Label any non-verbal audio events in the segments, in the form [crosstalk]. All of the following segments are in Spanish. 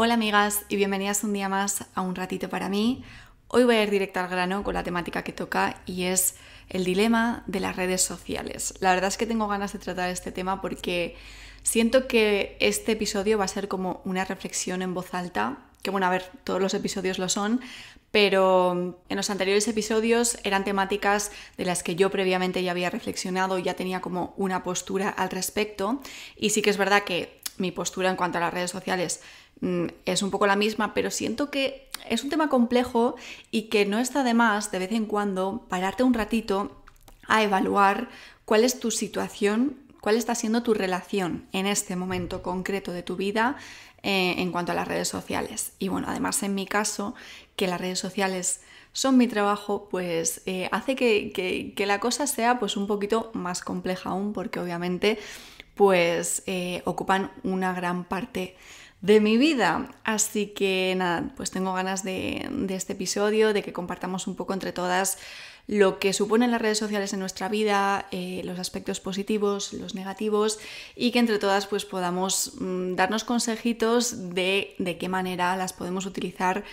Hola amigas y bienvenidas un día más a Un Ratito para mí. Hoy voy a ir directo al grano con la temática que toca y es el dilema de las redes sociales. La verdad es que tengo ganas de tratar este tema porque siento que este episodio va a ser como una reflexión en voz alta, que bueno, a ver, todos los episodios lo son, pero en los anteriores episodios eran temáticas de las que yo previamente ya había reflexionado, ya tenía como una postura al respecto y sí que es verdad que mi postura en cuanto a las redes sociales Mm, es un poco la misma, pero siento que es un tema complejo y que no está de más de vez en cuando pararte un ratito a evaluar cuál es tu situación, cuál está siendo tu relación en este momento concreto de tu vida eh, en cuanto a las redes sociales. Y bueno, además en mi caso, que las redes sociales son mi trabajo, pues eh, hace que, la cosa sea pues un poquito más compleja aún, porque obviamente pues eh, ocupan una gran parte de mi vida. Así que nada, pues tengo ganas de, este episodio, de que compartamos un poco entre todas lo que suponen las redes sociales en nuestra vida, eh, los aspectos positivos, los negativos y que entre todas pues podamos mm, darnos consejitos de, de qué manera las podemos utilizar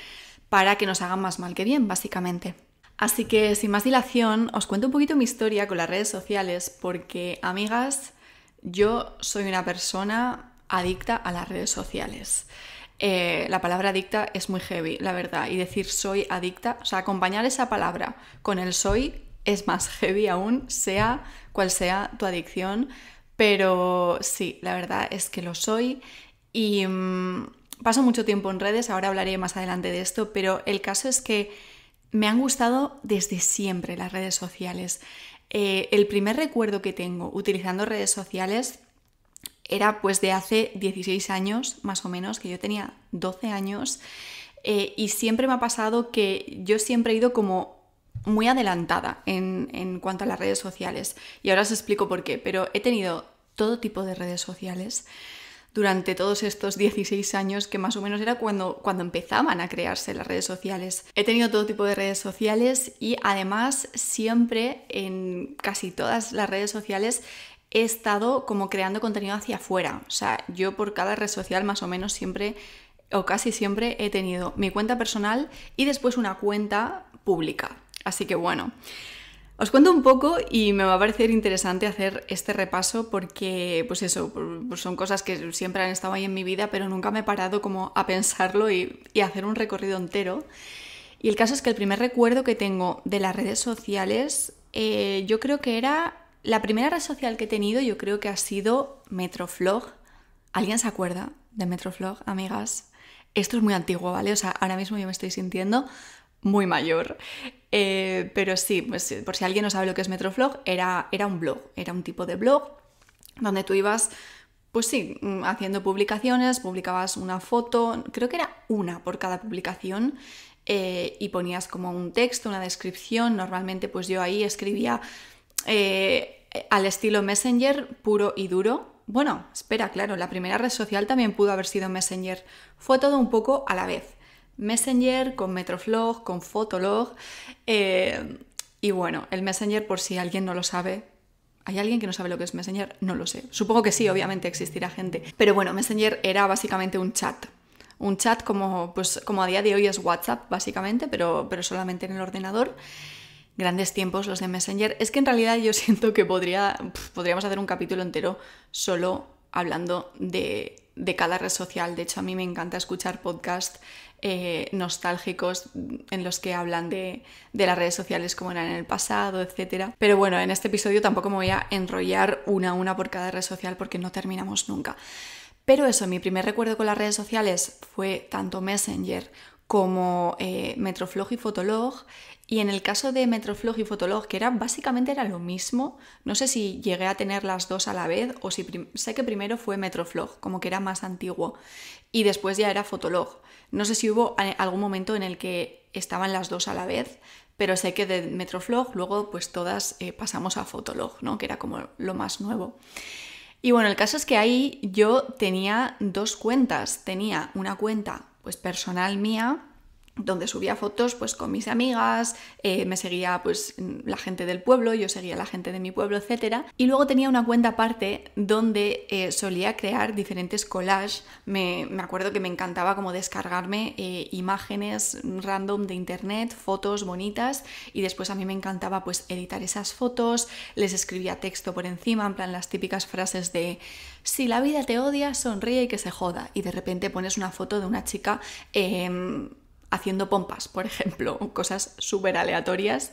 para que nos hagan más mal que bien, básicamente. Así que sin más dilación, os cuento un poquito mi historia con las redes sociales porque, amigas, yo soy una persona adicta a las redes sociales. Eh, la palabra adicta es muy heavy, la verdad, y decir soy adicta, o sea, acompañar esa palabra con el soy es más heavy aún, sea cual sea tu adicción, pero sí, la verdad es que lo soy y mm, paso mucho tiempo en redes, ahora hablaré más adelante de esto, pero el caso es que me han gustado desde siempre las redes sociales. Eh, el primer recuerdo que tengo utilizando redes sociales era pues de hace 16 años, más o menos, que yo tenía 12 años, eh, y siempre me ha pasado que yo siempre he ido como muy adelantada en, cuanto a las redes sociales, y ahora os explico por qué, pero he tenido todo tipo de redes sociales durante todos estos 16 años, que más o menos era cuando, cuando empezaban a crearse las redes sociales. He tenido todo tipo de redes sociales y además siempre en casi todas las redes sociales he estado como creando contenido hacia afuera. O sea, yo por cada red social más o menos siempre o casi siempre he tenido mi cuenta personal y después una cuenta pública. Así que bueno, os cuento un poco y me va a parecer interesante hacer este repaso porque, pues eso, pues son cosas que siempre han estado ahí en mi vida, pero nunca me he parado como a pensarlo y, hacer un recorrido entero. Y el caso es que el primer recuerdo que tengo de las redes sociales, eh, yo creo que era la primera red social que he tenido yo creo que ha sido Metroflog. ¿Alguien se acuerda de Metroflog, amigas? Esto es muy antiguo, ¿vale? O sea, ahora mismo yo me estoy sintiendo muy mayor. Eh, pero sí, pues, eh, por si alguien no sabe lo que es Metroflog, era, era un blog, era un tipo de blog donde tú ibas, pues sí, mm, haciendo publicaciones, publicabas una foto, creo que era una por cada publicación, eh, y ponías como un texto, una descripción. Normalmente pues yo ahí escribía eh, al estilo Messenger puro y duro. Bueno, espera, claro, la primera red social también pudo haber sido Messenger. Fue todo un poco a la vez. Messenger con Metroflog, con Fotolog. Eh, y bueno, el Messenger, por si alguien no lo sabe, ¿Hay alguien que no sabe lo que es Messenger? No lo sé. Supongo que sí, obviamente existirá gente. Pero bueno, Messenger era básicamente un chat. Un chat como, pues, como a día de hoy es WhatsApp, básicamente, pero, pero solamente en el ordenador grandes tiempos los de Messenger. Es que en realidad yo [laughs] siento que podría, podríamos hacer un capítulo entero solo hablando de, cada red social. De hecho, a mí me encanta escuchar podcasts eh, nostálgicos en los que hablan de, las redes sociales como eran en el pasado, etc. Pero bueno, en este episodio tampoco me voy a enrollar una a una por cada red social porque no terminamos nunca. Pero eso, mi primer recuerdo con las redes sociales fue tanto Messenger como eh, Metroflog y Fotolog y en el caso de Metroflog y Fotolog, que era básicamente era lo mismo, no sé si llegué a tener las dos a la vez o si sé que primero fue Metroflog, como que era más antiguo, y después ya era Fotolog. No sé si hubo eh, algún momento en el que estaban las dos a la vez, pero sé que de Metroflog luego pues todas eh, pasamos a Fotolog, ¿no? que era como lo más nuevo. Y bueno, el caso es que ahí yo tenía dos cuentas, tenía una cuenta pues personal mía, donde subía fotos pues con mis amigas, eh, me seguía pues la gente del pueblo, yo seguía la gente de mi pueblo, etc. Y luego tenía una cuenta aparte donde eh, solía crear diferentes collages, me, acuerdo que me encantaba como descargarme eh, imágenes random de internet, fotos bonitas y después a mí me encantaba pues editar esas fotos, les escribía texto por encima, en plan las típicas frases de si la vida te odia, sonríe y que se joda y de repente pones una foto de una chica em, haciendo pompas, por ejemplo, [laughs] cosas súper aleatorias.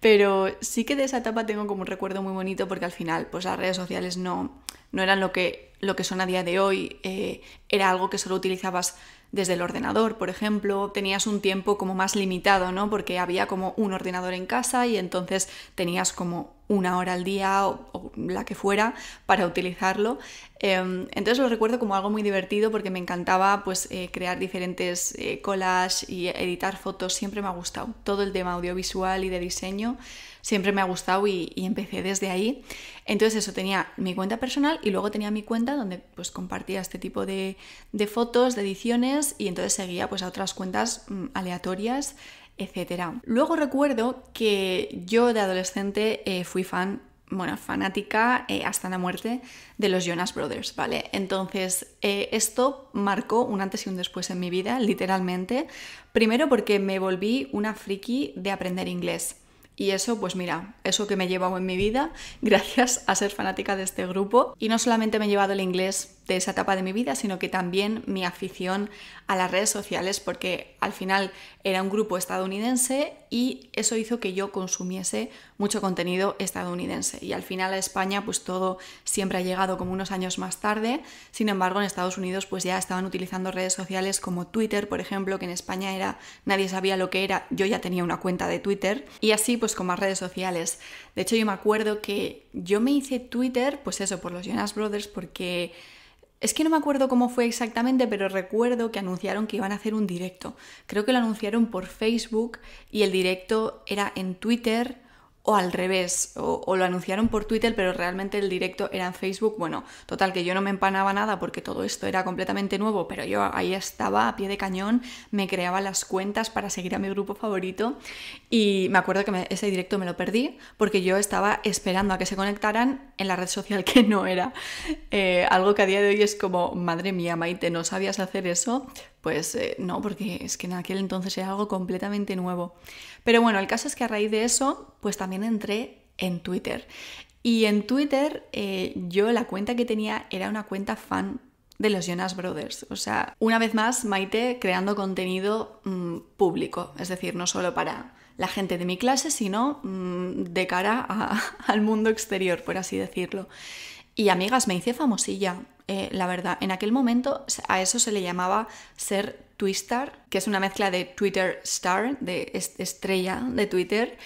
Pero sí que de esa etapa tengo como un recuerdo muy bonito porque al final pues las redes sociales no, eran lo que, lo que son a día de hoy, eh, era algo que solo utilizabas desde el ordenador, por ejemplo, tenías un tiempo como más limitado, ¿no? Porque había como un ordenador en casa y entonces tenías como una hora al día o, la que fuera para utilizarlo. Em, entonces lo recuerdo como algo muy divertido porque me encantaba pues eh, crear diferentes eh, collages y editar fotos, siempre me ha gustado todo el tema audiovisual y de diseño siempre me ha gustado y, empecé desde ahí. Entonces eso, tenía mi cuenta personal y luego tenía mi cuenta donde pues compartía este tipo de, fotos, de ediciones y entonces seguía pues a otras cuentas mm, aleatorias, etc. Luego recuerdo que yo de adolescente eh, fui fan bueno, fanática eh, hasta la muerte de los Jonas Brothers, ¿vale? Entonces, eh, esto marcó un antes y un después en mi vida, literalmente. Primero porque me volví una friki de aprender inglés. Y eso, pues mira, eso que me he llevado en mi vida [laughs] gracias a ser fanática de este grupo. Y no solamente me he llevado el inglés de esa etapa de mi vida, sino que también mi afición a las redes sociales, porque al final era un grupo estadounidense y eso hizo que yo consumiese mucho contenido estadounidense. Y al final a España pues todo siempre ha llegado como unos años más tarde, sin embargo en Estados Unidos pues ya estaban utilizando redes sociales como Twitter, por ejemplo, que en España era nadie sabía lo que era, yo ya tenía una cuenta de Twitter y así pues con más redes sociales. De hecho yo me acuerdo que yo me hice Twitter pues eso por los Jonas Brothers porque es que no me acuerdo cómo fue exactamente, pero recuerdo que anunciaron que iban a hacer un directo. Creo que lo anunciaron por Facebook y el directo era en Twitter o al revés, o, lo anunciaron por Twitter, pero realmente el directo era en Facebook. Bueno, total, que yo no me empanaba nada porque todo esto era completamente nuevo, pero yo ahí estaba a pie de cañón, me creaba las cuentas para seguir a mi grupo favorito y me acuerdo que ese directo me lo perdí porque yo estaba esperando a que se conectaran en la red social [laughs] que no era. Eh, algo que a día de hoy es como, madre mía, Maite, no sabías hacer eso, pues eh, no, porque es que en aquel entonces era algo completamente nuevo. Pero bueno, el caso es que a raíz de eso, pues también entré en Twitter. Y en Twitter eh, yo la cuenta que tenía era una cuenta fan de los Jonas Brothers. O sea, una vez más, Maite creando contenido mm, público, es decir, no solo para la gente de mi clase, sino mm, de cara [laughs] al mundo exterior, por así decirlo. Y amigas, me hice famosilla. Eh, la verdad. En aquel momento a eso se le llamaba ser Twistar, que es una mezcla de Twitter Star, de estrella de Twitter,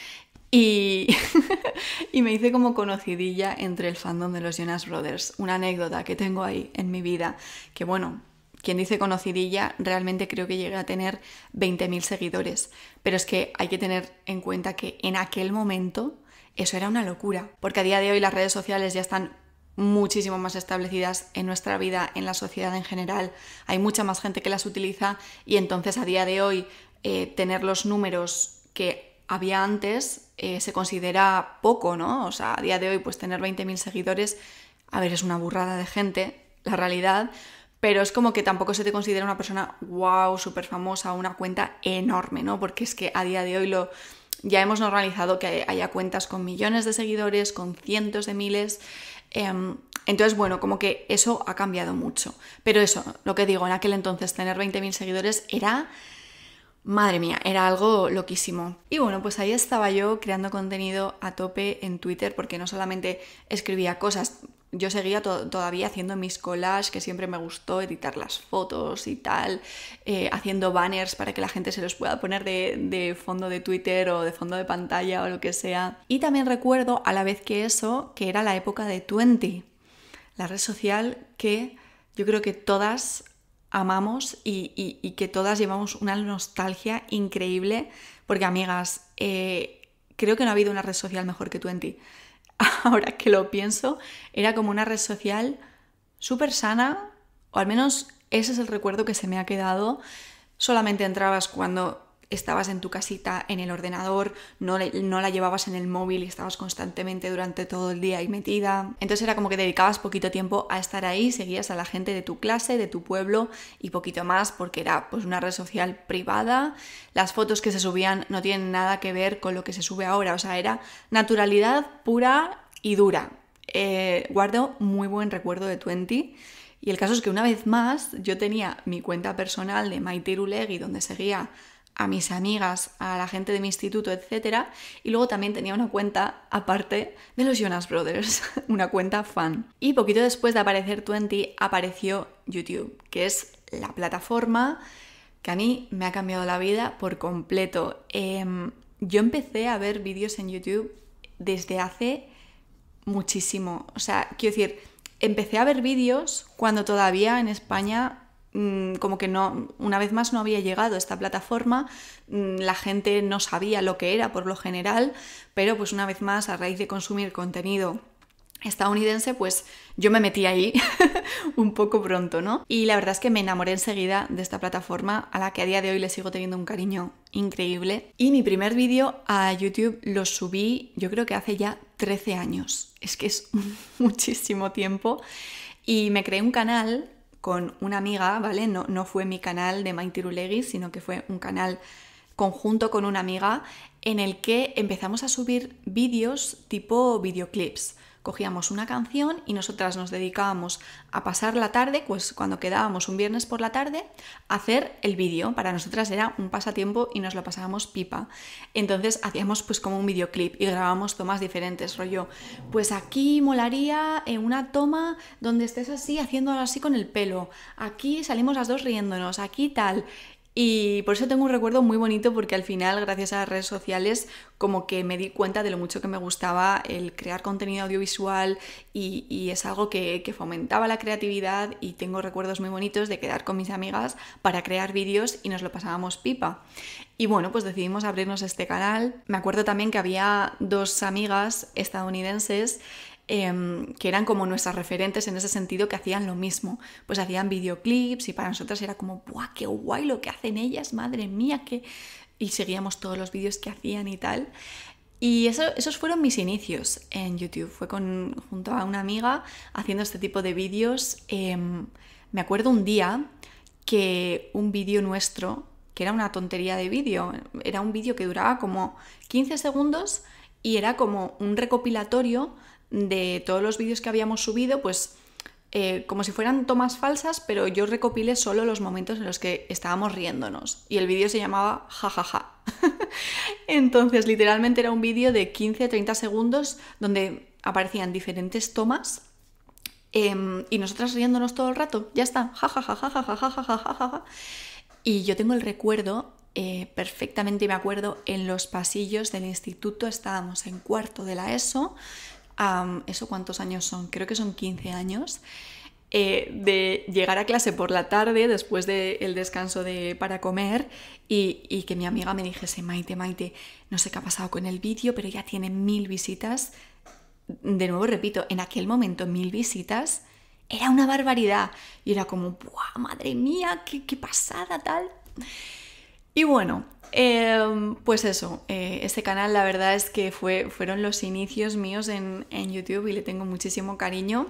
y, [laughs] y, me hice como conocidilla entre el fandom de los Jonas Brothers. Una anécdota que tengo ahí en mi vida, que bueno, quien dice conocidilla, realmente creo que llega a tener 20.000 seguidores. Pero es que hay que tener en cuenta que en aquel momento eso era una locura, porque a día de hoy las redes sociales ya están muchísimo más establecidas en nuestra vida, en la sociedad en general. Hay mucha más gente que las utiliza y entonces a día de hoy eh, tener los números que había antes eh, se considera poco, ¿no? O sea, a día de hoy pues tener 20.000 seguidores, a ver, es una burrada de gente, la realidad, pero es como que tampoco se te considera una persona, wow, súper famosa, una cuenta enorme, ¿no? Porque es que a día de hoy lo... Ya hemos normalizado que haya cuentas con millones de seguidores, con cientos de miles, Em, entonces, bueno, como que eso ha cambiado mucho. Pero eso, lo que digo, en aquel entonces tener 20.000 seguidores era... Madre mía, era algo loquísimo. Y bueno, pues ahí estaba yo creando contenido a tope en Twitter porque no solamente escribía cosas yo seguía todavía haciendo mis collages, que siempre me gustó editar las fotos y tal, eh, haciendo banners para que la gente se los pueda poner de, fondo de Twitter o de fondo de pantalla o lo que sea. Y también recuerdo, a la vez que eso, que era la época de Twenty, la red social que yo creo que todas amamos y, que todas llevamos una nostalgia increíble, porque amigas, eh, creo que no ha habido una red social mejor que Twenty. [laughs] ahora que lo pienso, era como una red social súper sana, o al menos ese es el recuerdo que se me ha quedado. Solamente entrabas cuando estabas en tu casita, en el ordenador, no, la llevabas en el móvil y estabas constantemente durante todo el día ahí metida. Entonces era como que dedicabas poquito tiempo a estar ahí, seguías a la gente de tu clase, de tu pueblo y poquito más porque era pues una red social privada. Las fotos que se subían no tienen nada que ver con lo que se sube ahora, o sea, era naturalidad pura y dura. Eh, guardo muy buen recuerdo de Twenty. Y el caso es que una vez más yo tenía mi cuenta personal de MyTiruleg y donde seguía a mis amigas, a la gente de mi instituto, etc. Y luego también tenía una cuenta aparte de los Jonas Brothers, [laughs] una cuenta fan. Y poquito después de aparecer Twenty apareció YouTube, que es la plataforma que a mí me ha cambiado la vida por completo. Em, yo empecé a ver vídeos en YouTube desde hace muchísimo. O sea, quiero decir, empecé a ver vídeos cuando todavía en España Mm, como que no, una vez más no había llegado a esta plataforma, mm, la gente no sabía lo que era por lo general, pero pues una vez más a raíz de consumir contenido estadounidense, pues yo me metí ahí [laughs] un poco pronto, ¿no? Y la verdad es que me enamoré enseguida de esta plataforma a la que a día de hoy le sigo teniendo un cariño increíble. Y mi primer vídeo a YouTube lo subí yo creo que hace ya 13 años, es que es [laughs] muchísimo tiempo. Y me creé un canal con una amiga, ¿vale? No, no fue mi canal de Maintirulegui, sino que fue un canal conjunto con una amiga en el que empezamos a subir vídeos tipo videoclips. Cogíamos una canción y nosotras nos dedicábamos a pasar la tarde, pues cuando quedábamos un viernes por la tarde, a hacer el vídeo. Para nosotras era un pasatiempo y nos lo pasábamos pipa. Entonces hacíamos pues como un videoclip y grabábamos tomas diferentes, rollo, pues aquí molaría eh, una toma donde estés así haciéndolo así con el pelo, aquí salimos las dos riéndonos, aquí tal. Y por eso tengo un recuerdo muy bonito porque al final, gracias a las redes sociales, como que me di cuenta de lo mucho que me gustaba el crear contenido audiovisual y, es algo que, que, fomentaba la creatividad y tengo recuerdos muy bonitos de quedar con mis amigas para crear vídeos y nos lo pasábamos pipa. Y bueno, pues decidimos abrirnos este canal. Me acuerdo también que había dos amigas estadounidenses Em, que eran como nuestras referentes en ese sentido, que hacían lo mismo. Pues hacían videoclips y para nosotras era como, ¡buah, qué guay lo que hacen ellas! ¡Madre mía! qué Y seguíamos todos los vídeos que hacían y tal. Y esos fueron mis inicios en YouTube. Fue junto a una amiga haciendo este tipo de vídeos. Em, me acuerdo un día que un vídeo nuestro, que era una tontería de vídeo, era un vídeo que duraba como 15 segundos y era como un recopilatorio de todos los vídeos que habíamos subido, pues eh, como si fueran tomas falsas, pero yo recopilé solo los momentos en los que estábamos riéndonos. Y el vídeo se llamaba jajaja. Ja, ja". [laughs] Entonces, literalmente era un vídeo de 15-30 segundos donde aparecían diferentes tomas em, y nosotras riéndonos todo el rato. Ya está, ja, ja. Y yo tengo el recuerdo eh, perfectamente me acuerdo, en los pasillos del instituto, estábamos en cuarto de la ESO, ¿eso cuántos años son? Creo que son 15 años. Eh, de llegar a clase por la tarde después del descanso de, para comer y, que mi amiga me dijese, Maite, Maite, no sé qué ha pasado con el vídeo, pero ya tiene mil visitas. De nuevo, repito, en aquel momento mil visitas era una barbaridad y era como, ¡buah, madre mía, qué, qué pasada tal! Y bueno, em, pues eso, eh, este canal la verdad es que fue, fueron los inicios míos en, YouTube y le tengo muchísimo cariño.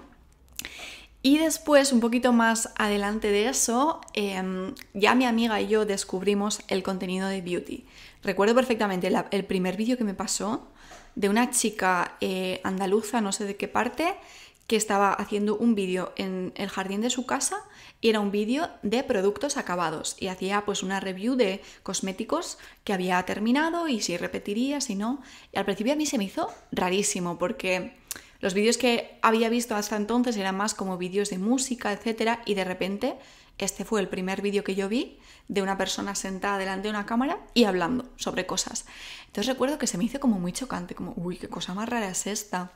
Y después, un poquito más adelante de eso, em, ya mi amiga y yo descubrimos el contenido de Beauty. Recuerdo perfectamente el primer vídeo que me pasó de una chica eh, andaluza, no sé de qué parte, que estaba haciendo un vídeo en el jardín de su casa y era un vídeo de productos acabados y hacía pues una review de cosméticos que había terminado y si repetiría, si no. Y al principio a mí se me hizo rarísimo porque los vídeos que había visto hasta entonces eran más como vídeos de música, etcétera, y de repente este fue el primer vídeo que yo vi de una persona sentada delante de una cámara y hablando sobre cosas. Entonces recuerdo que se me hizo como muy chocante, como, uy, qué cosa más rara es esta.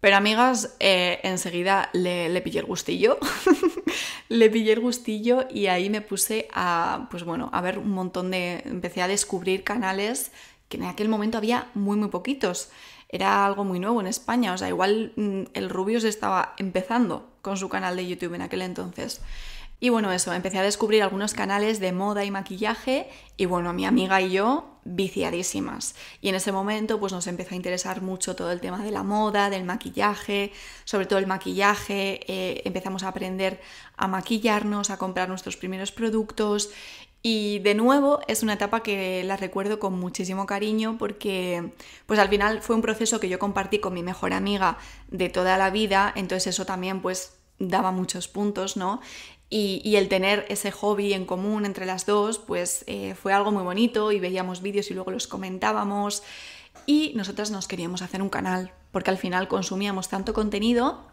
Pero amigas, eh, enseguida le, le pillé el gustillo [laughs] [laughs] le pillé el gustillo y ahí me puse a, pues bueno, a ver un montón de, empecé a descubrir canales que en aquel momento había muy, muy poquitos. Era algo muy nuevo en España, o sea, igual mm, el Rubius estaba empezando con su canal de YouTube en aquel entonces. Y bueno, eso, empecé a descubrir algunos canales de moda y maquillaje y bueno, mi amiga y yo viciadísimas. Y en ese momento pues nos empezó a interesar mucho todo el tema de la moda, del maquillaje, sobre todo el maquillaje, eh, empezamos a aprender a maquillarnos, a comprar nuestros primeros productos y de nuevo es una etapa que la recuerdo con muchísimo cariño porque pues al final fue un proceso que yo compartí con mi mejor amiga de toda la vida, entonces eso también pues daba muchos puntos, ¿no? Y, el tener ese hobby en común entre las dos, pues eh, fue algo muy bonito y veíamos vídeos y luego los comentábamos. Y nosotras nos queríamos hacer un canal, porque al final consumíamos tanto contenido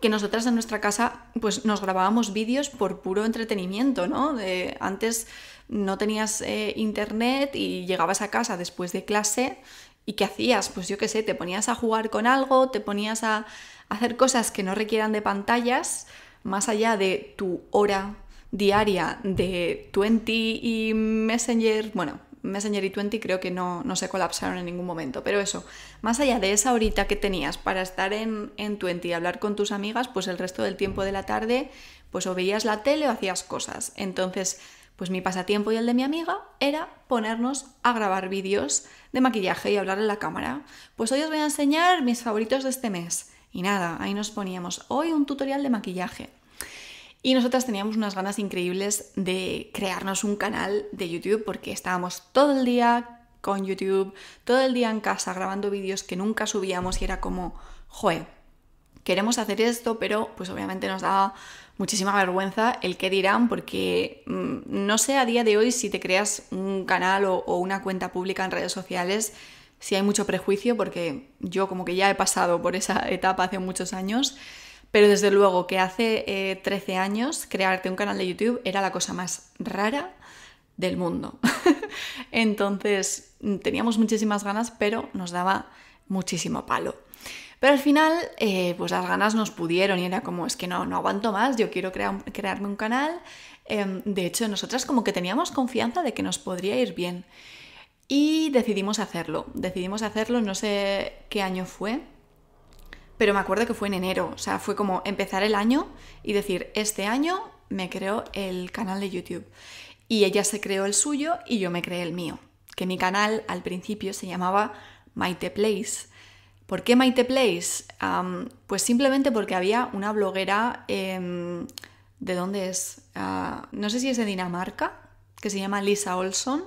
que nosotras en nuestra casa pues nos grabábamos vídeos por puro entretenimiento, ¿no? antes no tenías eh, internet y llegabas a casa después de clase ¿Y qué hacías? Pues yo qué sé, te ponías a jugar con algo, te ponías a hacer cosas que no requieran de pantallas más allá de tu hora diaria de 20 y Messenger, bueno, Messenger y 20 creo que no, no, se colapsaron en ningún momento, pero eso, más allá de esa horita que tenías para estar en, en 20 y hablar con tus amigas, pues el resto del tiempo de la tarde, pues o veías la tele o hacías cosas. Entonces, pues mi pasatiempo y el de mi amiga era ponernos a grabar vídeos de maquillaje y hablar en la cámara. Pues hoy os voy a enseñar mis favoritos de este mes y nada, ahí nos poníamos hoy un tutorial de maquillaje. Y nosotras teníamos unas ganas increíbles de crearnos un canal de YouTube porque estábamos todo el día con YouTube, todo el día en casa grabando vídeos que nunca subíamos y era como, joe, queremos hacer esto, pero pues obviamente nos daba muchísima vergüenza el que dirán porque mm, no sé a día de hoy si te creas un canal o, o una cuenta pública en redes sociales, si hay mucho prejuicio porque yo como que ya he pasado por esa etapa hace muchos años, pero desde luego que hace 13 eh, años crearte un canal de YouTube era la cosa más rara del mundo. [laughs] Entonces mm, teníamos muchísimas ganas, pero nos daba muchísimo palo. Pero al final, eh, pues las ganas nos pudieron y era como, es que no, no aguanto más, yo quiero crearme un canal. Em, de hecho, nosotras como que teníamos confianza de que nos podría ir bien. Y decidimos hacerlo, decidimos hacerlo, no sé qué año fue, pero me acuerdo que fue en enero, o sea, fue como empezar el año y decir, este año me creo el canal de YouTube. Y ella se creó el suyo y yo me creé el mío, que mi canal al principio se llamaba Maite Place. ¿Por qué Maite Place? pues simplemente porque había una bloguera, em, ¿de dónde es? Ah, no sé si es de Dinamarca, que se llama Lisa Olson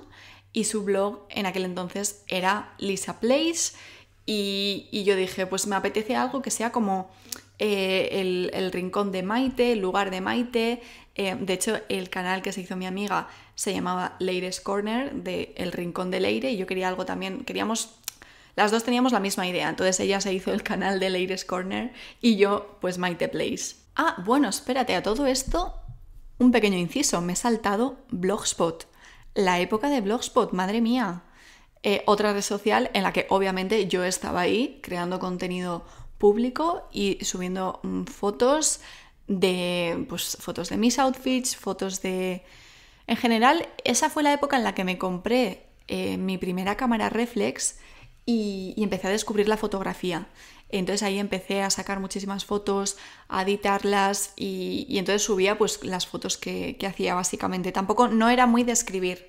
y su blog en aquel entonces era Lisa Place y, yo dije, pues me apetece algo que sea como eh, el, rincón de Maite, el lugar de Maite. Eh, de hecho, el canal que se hizo mi amiga se llamaba Leire's Corner, de El Rincón de Leire, y yo quería algo también, queríamos las dos teníamos la misma idea, entonces ella se hizo el canal de Ladies Corner y yo, pues Maite Place. Ah, bueno, espérate, a todo esto, un pequeño inciso, me he saltado Blogspot. La época de Blogspot, madre mía. Eh, otra red social en la que obviamente yo estaba ahí creando contenido público y subiendo mm, fotos de pues fotos de mis outfits, fotos de en general, esa fue la época en la que me compré eh, mi primera cámara reflex y, empecé a descubrir la fotografía. Entonces ahí empecé a sacar muchísimas fotos, a editarlas y, entonces subía pues las fotos que, hacía básicamente. Tampoco no era muy de escribir,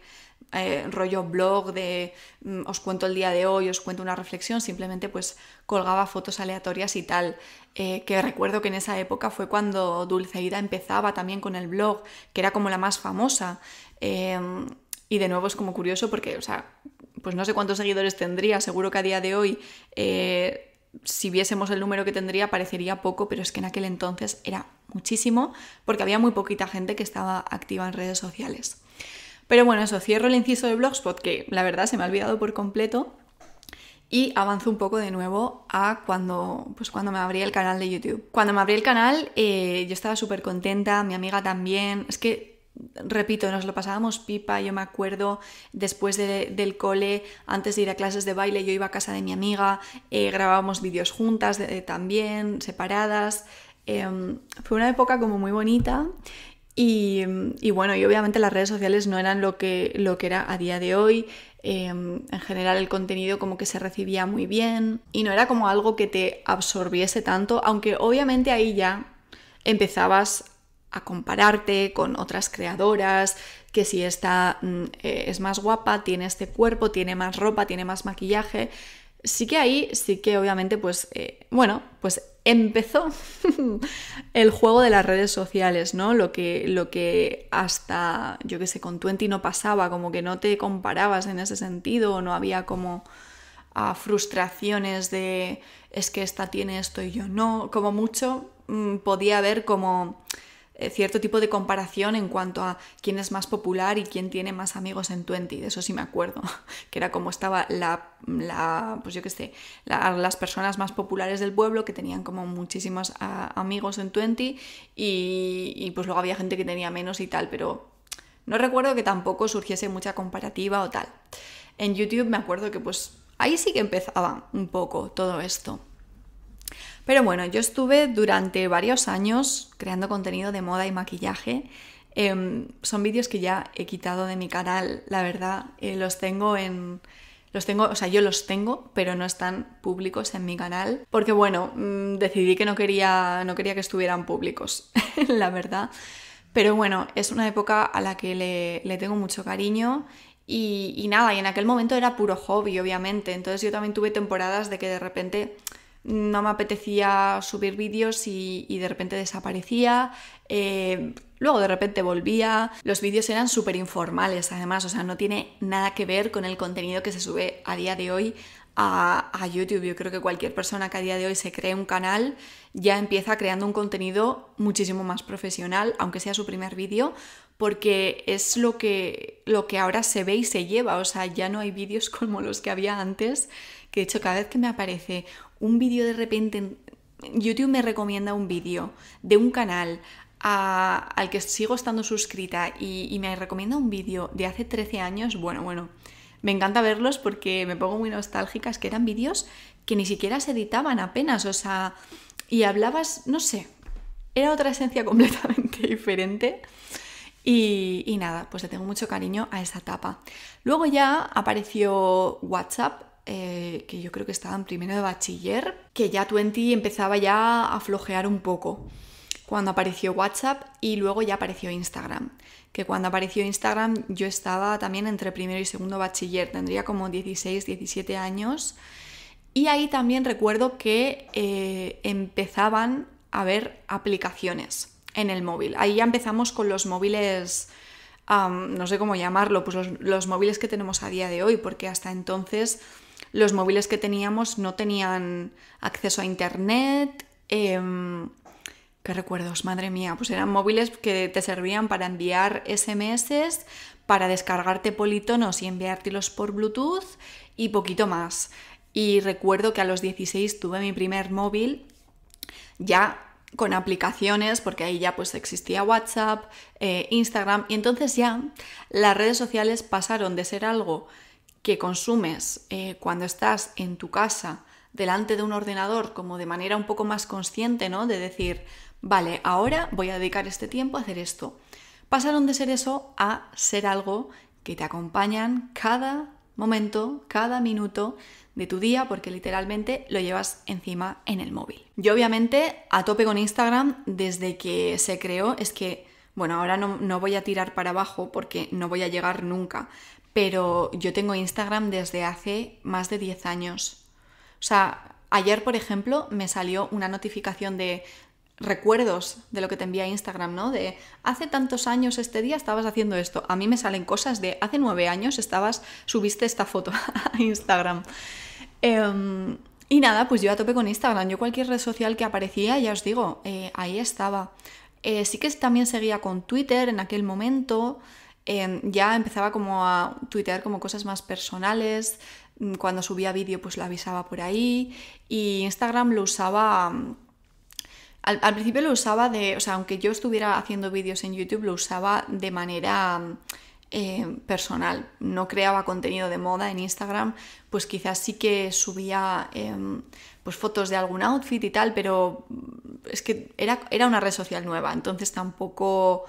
eh, rollo blog de mm, os cuento el día de hoy, os cuento una reflexión, simplemente pues colgaba fotos aleatorias y tal. Eh, que recuerdo que en esa época fue cuando Dulceida empezaba también con el blog, que era como la más famosa. Em, y de nuevo es como curioso porque, o sea, pues no sé cuántos seguidores tendría, seguro que a día de hoy, eh, si viésemos el número que tendría, parecería poco, pero es que en aquel entonces era muchísimo porque había muy poquita gente que estaba activa en redes sociales. Pero bueno, eso, cierro el inciso de Blogspot, que la verdad se me ha olvidado por completo, y avanzo un poco de nuevo a cuando, pues cuando me abrí el canal de YouTube. Cuando me abrí el canal eh, yo estaba súper contenta, mi amiga también, es que repito, nos lo pasábamos pipa, yo me acuerdo, después del cole, antes de ir a clases de baile, yo iba a casa de mi amiga, eh, grabábamos vídeos juntas eh, también, separadas. Em, fue una época como muy bonita y, bueno, y obviamente las redes sociales no eran lo que, lo que era a día de hoy. Em, en general el contenido como que se recibía muy bien y no era como algo que te absorbiese tanto, aunque obviamente ahí ya empezabas a compararte con otras creadoras, que si esta mm, eh, es más guapa, tiene este cuerpo, tiene más ropa, tiene más maquillaje. Sí que ahí, sí que obviamente, pues, eh, bueno, pues empezó [laughs] el juego de las redes sociales, ¿no? Lo que, lo que hasta, yo que sé, con Twenty no pasaba, como que no te comparabas en ese sentido, no había como ah, frustraciones de es que esta tiene esto y yo no, como mucho mm, podía haber como eh, cierto tipo de comparación en cuanto a quién es más popular y quién tiene más amigos en Twenty, de eso sí me acuerdo, [laughs] que era como estaba la, pues yo qué sé, las personas más populares del pueblo que tenían como muchísimos amigos en Twenty y, y pues luego había gente que tenía menos y tal, pero no recuerdo que tampoco surgiese mucha comparativa o tal. En YouTube me acuerdo que pues ahí sí que empezaba un poco todo esto. Pero bueno, yo estuve durante varios años creando contenido de moda y maquillaje. Em, son vídeos que ya he quitado de mi canal, la verdad. Eh, los tengo en. Los tengo, o sea, yo los tengo, pero no están públicos en mi canal. Porque bueno, mm, decidí que no quería, no quería que estuvieran públicos, [laughs] la verdad. Pero bueno, es una época a la que le, tengo mucho cariño y, y, nada, y en aquel momento era puro hobby, obviamente. Entonces yo también tuve temporadas de que de repente no me apetecía subir vídeos y, de repente desaparecía. Eh, luego de repente volvía. Los vídeos eran súper informales, además, o sea, no tiene nada que ver con el contenido que se sube a día de hoy a, YouTube. Yo creo que cualquier persona que a día de hoy se cree un canal ya empieza creando un contenido muchísimo más profesional, aunque sea su primer vídeo, porque es lo que, lo que ahora se ve y se lleva. O sea, ya no hay vídeos [laughs] como los que había antes que de hecho cada vez que me aparece un vídeo de repente, YouTube me recomienda un vídeo de un canal al que sigo estando suscrita y, me recomienda un vídeo de hace 13 años, bueno, bueno, me encanta verlos porque me pongo muy nostálgica, que eran vídeos que ni siquiera se editaban apenas, o sea, y hablabas, no sé, era otra esencia [laughs] completamente diferente. Y, y, nada, pues le tengo mucho cariño a esa etapa. Luego ya apareció WhatsApp eh, que yo creo que estaba en primero de bachiller, que ya Twenty empezaba ya a flojear un poco cuando apareció WhatsApp y luego ya apareció Instagram. Que cuando apareció Instagram yo estaba también entre primero y segundo bachiller, tendría como 16, 17 años. Y ahí también recuerdo que eh, empezaban a haber aplicaciones en el móvil. Ahí ya empezamos con los móviles, no sé cómo llamarlo, pues los móviles que tenemos a día de hoy, porque hasta entonces los móviles que teníamos no tenían acceso a internet. Em, ¿Qué recuerdos? Madre mía, pues eran móviles que te servían para enviar SMS, para descargarte polítonos y enviártelos por Bluetooth y poquito más. Y recuerdo que a los 16 tuve mi primer móvil ya con aplicaciones, porque ahí ya pues existía WhatsApp, eh, Instagram, y entonces ya las redes sociales pasaron de ser algo que consumes eh, cuando estás en tu casa delante de un ordenador como de manera un poco más consciente, ¿no? De decir, vale, ahora voy a dedicar este tiempo a hacer esto. Pasaron de ser eso a ser algo que te acompañan cada momento, cada minuto de tu día, porque literalmente lo llevas encima en el móvil. Yo obviamente a tope con Instagram desde que se creó, es que, bueno, ahora no, no voy a tirar para abajo porque no voy a llegar nunca, pero yo tengo Instagram desde hace más de 10 años. O sea, ayer, por ejemplo, me salió una notificación de recuerdos de lo que te envía Instagram, ¿no? De hace tantos años este día estabas haciendo esto. A mí me salen cosas de hace nueve años estabas, subiste esta foto [laughs] a Instagram. Em, y nada, pues yo a tope con Instagram. Yo cualquier red social que aparecía, ya os digo, eh, ahí estaba. Eh, sí que también seguía con Twitter en aquel momento. Em, ya empezaba como a tuitear como cosas más personales, mm, cuando subía vídeo pues la avisaba por ahí y Instagram lo usaba... Mm, al, principio lo usaba de, o sea, aunque yo estuviera haciendo vídeos en YouTube, lo usaba de manera mm, em, personal. No creaba contenido de moda en Instagram, pues quizás sí que subía em, pues fotos de algún outfit y tal, pero es que era, era una red social nueva, entonces tampoco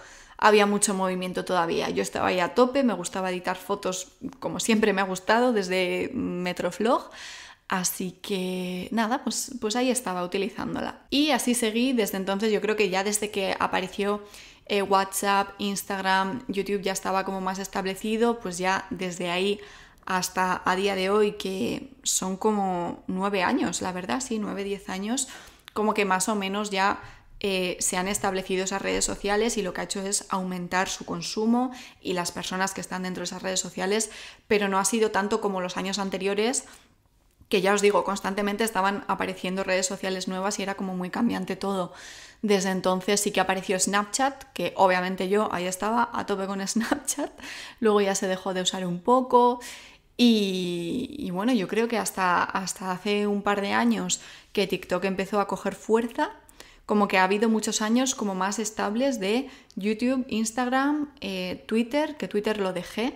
había mucho movimiento todavía. Yo estaba ahí a tope, me gustaba editar fotos como siempre me ha gustado desde Metroflog. Así que nada, pues, pues ahí estaba utilizándola. Y así seguí desde entonces, yo creo que ya desde que apareció eh, WhatsApp, Instagram, YouTube ya estaba como más establecido, pues ya desde ahí hasta a día de hoy, que son como nueve años, la verdad, sí, nueve, diez años, como que más o menos ya eh, se han establecido esas redes sociales y lo que ha hecho es aumentar su consumo y las personas que están dentro de esas redes sociales, pero no ha sido tanto como los años anteriores que ya os digo, constantemente estaban apareciendo redes sociales nuevas y era como muy cambiante todo. Desde entonces sí que apareció Snapchat, que obviamente yo ahí estaba a tope con [laughs] Snapchat, luego ya se dejó de usar un poco y, bueno, yo creo que hasta, hasta hace un par de años que TikTok empezó a coger fuerza, como que ha habido muchos años como más estables de YouTube, Instagram, eh, Twitter, que Twitter lo dejé.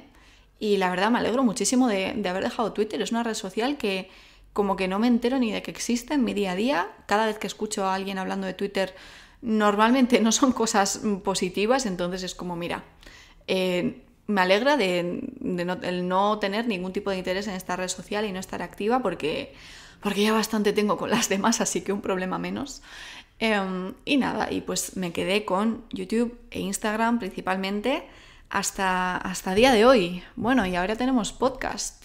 Y la verdad me alegro muchísimo de, haber dejado Twitter. Es una red social que como que no me entero ni de que existe en mi día a día. Cada vez que escucho a alguien hablando de Twitter, normalmente [laughs] no son cosas positivas, entonces es como, mira, eh, me alegra de, no, tener ningún tipo de interés en esta red social y no estar activa porque, porque ya bastante tengo con las demás, así que un problema menos. Em, y nada, y pues me quedé con YouTube e Instagram principalmente hasta, hasta día de hoy. Bueno, y ahora tenemos podcast,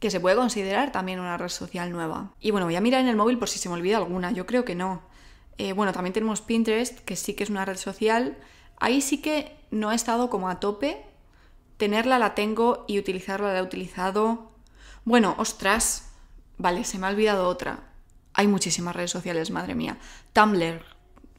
que se puede considerar también una red social nueva. Y bueno, voy a mirar en el móvil por si se me olvida alguna, yo creo que no. Eh, bueno, también tenemos Pinterest, que sí que es una red social. Ahí sí que no he estado como a tope. Tenerla la tengo y utilizarla la he utilizado. Bueno, ostras. Vale, se me ha olvidado otra. Hay muchísimas redes sociales, madre mía. Tumblr,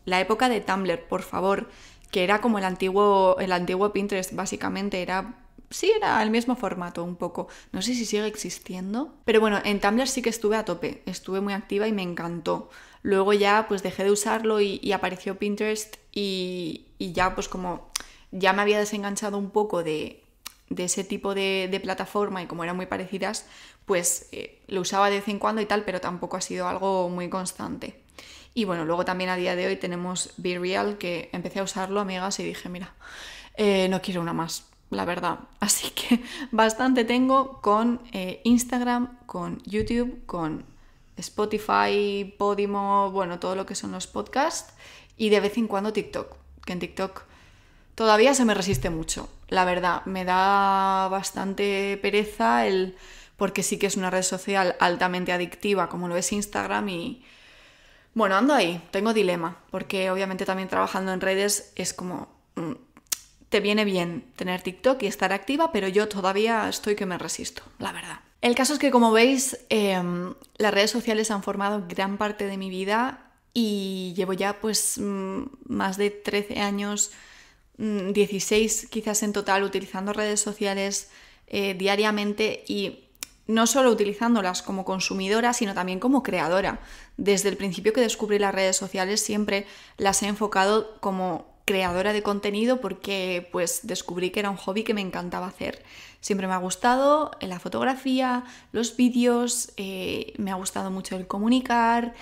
la época de Tumblr, por favor, que era como el antiguo, el antiguo Pinterest, básicamente era... Sí, era el mismo formato un poco. No sé si sigue existiendo. Pero bueno, en Tumblr sí que estuve a tope. Estuve muy activa y me encantó. Luego ya pues dejé de usarlo y, apareció Pinterest y, ya pues como ya me había desenganchado un poco de, ese tipo de plataforma y como eran muy parecidas, pues eh, lo usaba de vez en cuando y tal, pero tampoco ha sido algo muy constante. Y bueno, luego también a día de hoy tenemos Be Real, que empecé a usarlo, amigas, y dije, mira, eh, no quiero una más, la verdad. [laughs] Así que bastante tengo con eh, Instagram, con YouTube, con Spotify, Podimo, bueno, todo lo que son los podcasts, y de vez en cuando TikTok, que en TikTok todavía se me resiste mucho, la verdad. Me da bastante pereza el porque sí que es una red social altamente adictiva como lo es Instagram y bueno, ando ahí, tengo dilema, porque obviamente también trabajando en redes es como mm, te viene bien tener TikTok y estar activa, pero yo todavía estoy que me resisto, la verdad. El caso es que como veis, em, las redes sociales han formado gran parte de mi vida y llevo ya pues mm, más de 13 años, 16 mm, quizás en total, utilizando redes sociales eh, diariamente y no solo utilizándolas como consumidora, sino también como creadora. Desde el principio que descubrí las redes sociales siempre las he enfocado como creadora de contenido porque pues descubrí que era un hobby que me encantaba hacer. Siempre me ha gustado eh, la fotografía, los vídeos, eh, me ha gustado mucho el comunicar,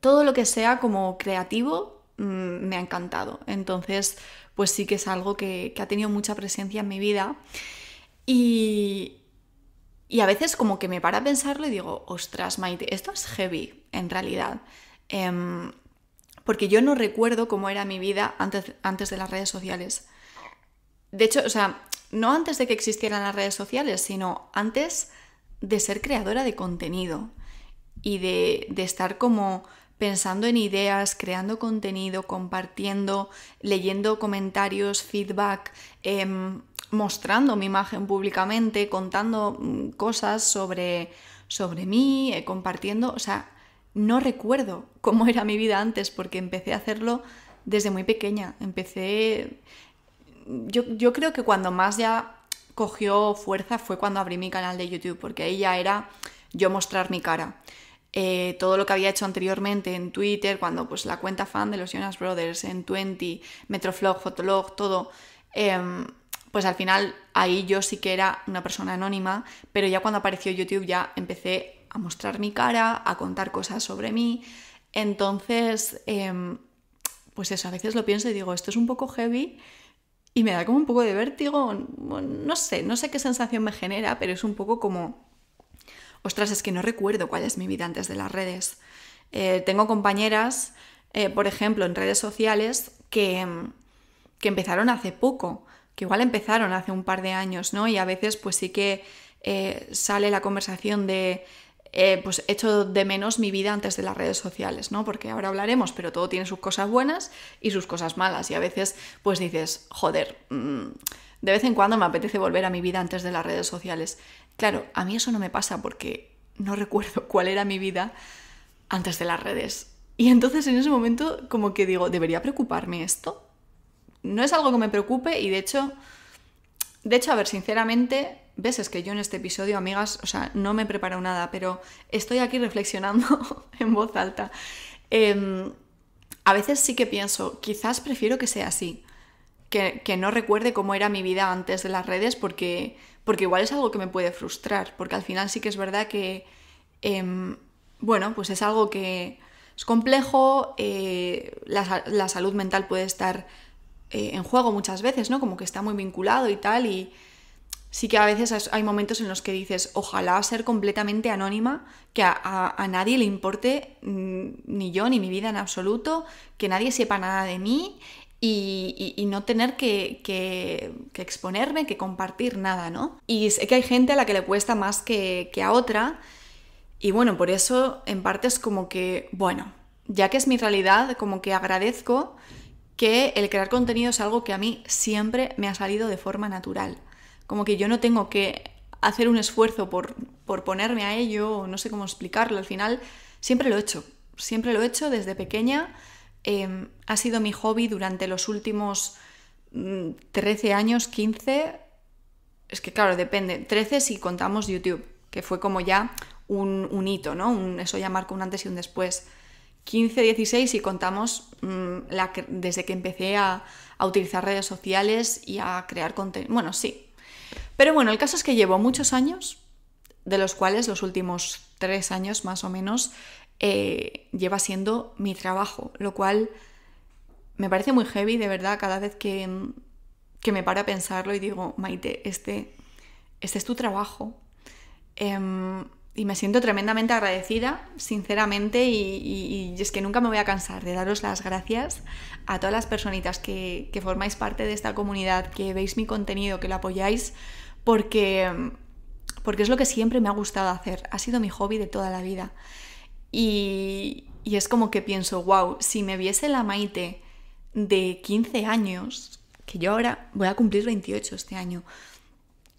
todo lo que sea como creativo mm, me ha encantado. Entonces pues sí que es algo que, que ha tenido mucha presencia en mi vida. Y, y a veces como que me para a pensarlo y digo, ostras, Maite, esto es heavy, en realidad. Em, porque yo no recuerdo cómo era mi vida antes, antes de las redes sociales. De hecho, o sea, no antes de que existieran las redes sociales, sino antes de ser creadora de contenido y de, estar como pensando en ideas, creando contenido, compartiendo, leyendo comentarios, feedback, em, mostrando mi imagen públicamente, contando mm, cosas sobre, sobre mí, eh, compartiendo, o sea, no recuerdo [laughs] cómo era mi vida antes porque empecé a hacerlo desde muy pequeña. Empecé, yo, creo que cuando más ya cogió fuerza fue cuando abrí mi canal de YouTube, porque ahí ya era yo mostrar mi cara. Eh, todo lo que había hecho anteriormente en Twitter, cuando pues la cuenta fan de los Jonas Brothers, en Twenty, Metroflog, Fotolog, todo, eh, pues al final ahí yo sí que era una persona anónima, pero ya cuando apareció YouTube ya empecé a mostrar mi cara, a contar cosas sobre mí. Entonces, em, pues eso, a veces lo pienso y digo, esto es un poco heavy y me da como un poco de vértigo, no sé, no sé qué sensación me genera, pero es un poco como, ostras, es que no recuerdo cuál es mi vida antes de las redes. Eh, tengo compañeras, eh, por ejemplo, en redes sociales que, em, que empezaron hace poco que igual empezaron hace un par de años, ¿no? Y a veces pues sí que eh, sale la conversación de, eh, pues echo de menos mi vida antes de las redes sociales, ¿no? Porque ahora hablaremos, pero todo tiene sus cosas buenas y sus cosas malas. Y a veces pues dices, joder, mm, de vez en cuando me apetece volver a mi vida antes de las redes sociales. Claro, a mí eso no me pasa porque no recuerdo [laughs] cuál era mi vida antes de las redes. Y entonces en ese momento como que digo, ¿debería preocuparme esto? no es algo que me preocupe y de hecho, de hecho, a ver, sinceramente, ves, que yo en este episodio, amigas, o sea, no me preparo nada, pero estoy aquí reflexionando [laughs] en voz alta. Em, a veces sí que pienso, quizás prefiero que sea así, que, no recuerde cómo era mi vida antes de las redes, porque, porque igual es algo que me puede frustrar, porque al final sí que es verdad que, em, bueno, pues es algo que es complejo, eh, la, la salud mental puede estar eh, en juego muchas veces, ¿no? Como que está muy vinculado y tal, y sí que a veces hay momentos en los que dices, ojalá ser completamente anónima, que a, nadie le importe mm, ni yo ni mi vida en absoluto, que nadie sepa nada de mí y, no tener que, que, que, exponerme, que compartir nada, ¿no? Y sé que hay gente a la que le cuesta más que, que, a otra y bueno, por eso en parte es como que, bueno, ya que es mi realidad, como que agradezco que el crear contenido es algo que a mí siempre me ha salido de forma natural. Como que yo no tengo que hacer un esfuerzo por, ponerme a ello, no sé cómo explicarlo, al final siempre lo he hecho, siempre lo he hecho desde pequeña, em, ha sido mi hobby durante los últimos 13 mm, años, 15, es que claro, depende, 13 si contamos YouTube, que fue como ya un, hito, ¿no? Un, eso ya marca un antes y un después. 15, 16 y contamos mm, desde que empecé a, utilizar redes sociales y a crear contenido. Bueno, sí. Pero bueno, el caso es que llevo muchos años, de los cuales los últimos tres años más o menos eh, lleva siendo mi trabajo, lo cual me parece muy heavy, de verdad, cada vez que, mm, me paro a pensarlo y digo, Maite, este, este es tu trabajo. Em, y me siento tremendamente agradecida, sinceramente, y, es que nunca me voy a cansar de daros las gracias a todas las personitas que, formáis parte de esta comunidad, que veis mi contenido, que lo apoyáis, porque, porque es lo que siempre me ha gustado hacer, ha sido mi hobby de toda la vida. Y, y es como que pienso, wow, si me viese la Maite de 15 años, que yo ahora voy a cumplir 28 este año,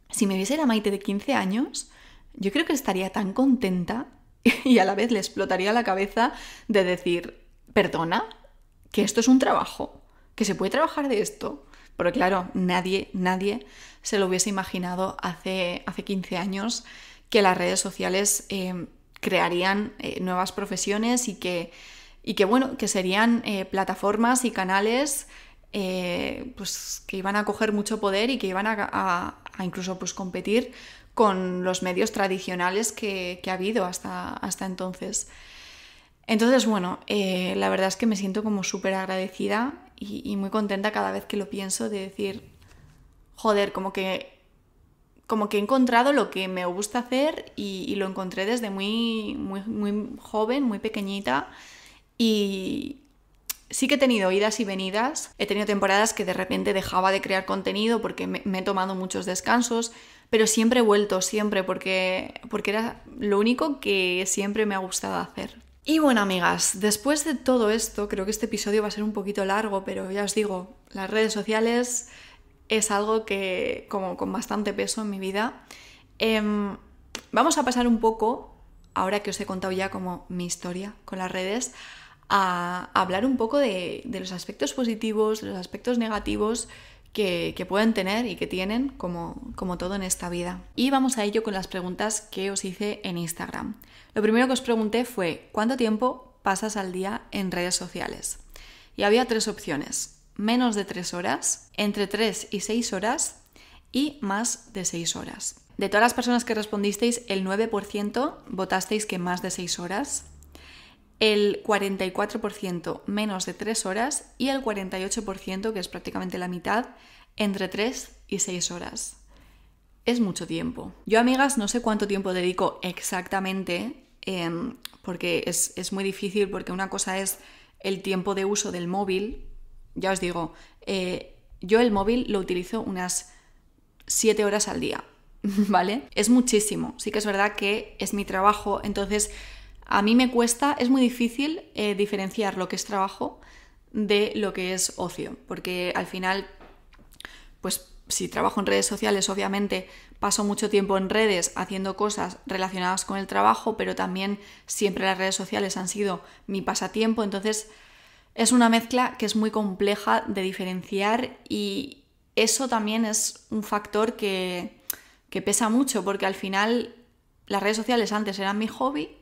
si me viese la Maite de 15 años, yo creo que estaría tan contenta [laughs] y a la vez le explotaría la cabeza de decir, perdona, que esto es un trabajo, que se puede trabajar de esto. Porque claro, nadie, nadie se lo hubiese imaginado hace, hace 15 años que las redes sociales eh, crearían eh, nuevas profesiones y que, y que, bueno, que serían eh, plataformas y canales pues, que iban a coger mucho poder y que iban a, a incluso pues, competir con los medios tradicionales que, ha habido hasta, hasta entonces. Entonces, bueno, eh, la verdad es que me siento como súper agradecida y, muy contenta cada vez que lo pienso de decir, joder, como que, como que he encontrado lo que me gusta hacer y, lo encontré desde muy, muy, muy joven, muy pequeñita y, Sí que he tenido idas y venidas, he tenido temporadas que de repente dejaba de crear contenido porque me, he tomado muchos descansos, pero siempre he vuelto, siempre, porque, porque era lo único que siempre me ha gustado hacer. Y bueno, amigas, después de todo esto, creo que este episodio va a ser un poquito largo, pero ya os digo, las redes sociales es algo que, como con bastante peso en mi vida, em, vamos a pasar un poco, ahora que os he contado ya como mi historia con las redes, a hablar un poco de, los aspectos positivos, los aspectos negativos que, pueden tener y que tienen como, como todo en esta vida. Y vamos a ello con las preguntas que os hice en Instagram. Lo primero que os pregunté fue, ¿cuánto tiempo pasas al día en redes sociales? Y había tres opciones, menos de tres horas, entre tres y seis horas y más de seis horas. De todas las personas que respondisteis, el 9% votasteis que más de seis horas, el 44% menos de 3 horas y el 48%, que es prácticamente la mitad, entre 3 y 6 horas. Es mucho tiempo. Yo, amigas, no sé cuánto tiempo dedico exactamente, em, porque es, muy difícil, porque una cosa es el tiempo de uso del móvil. Ya os digo, eh, yo el móvil lo utilizo unas 7 horas al día, [laughs] ¿vale? Es muchísimo. Sí que es verdad que es mi trabajo, entonces a mí me cuesta, es muy difícil eh, diferenciar lo que es trabajo de lo que es ocio, porque al final, pues si trabajo en redes sociales, obviamente paso mucho tiempo en redes haciendo cosas relacionadas con el trabajo, pero también siempre las redes sociales han sido mi pasatiempo, entonces es una mezcla que es muy compleja de diferenciar y eso también es un factor que pesa mucho, porque al final las redes sociales antes eran mi hobby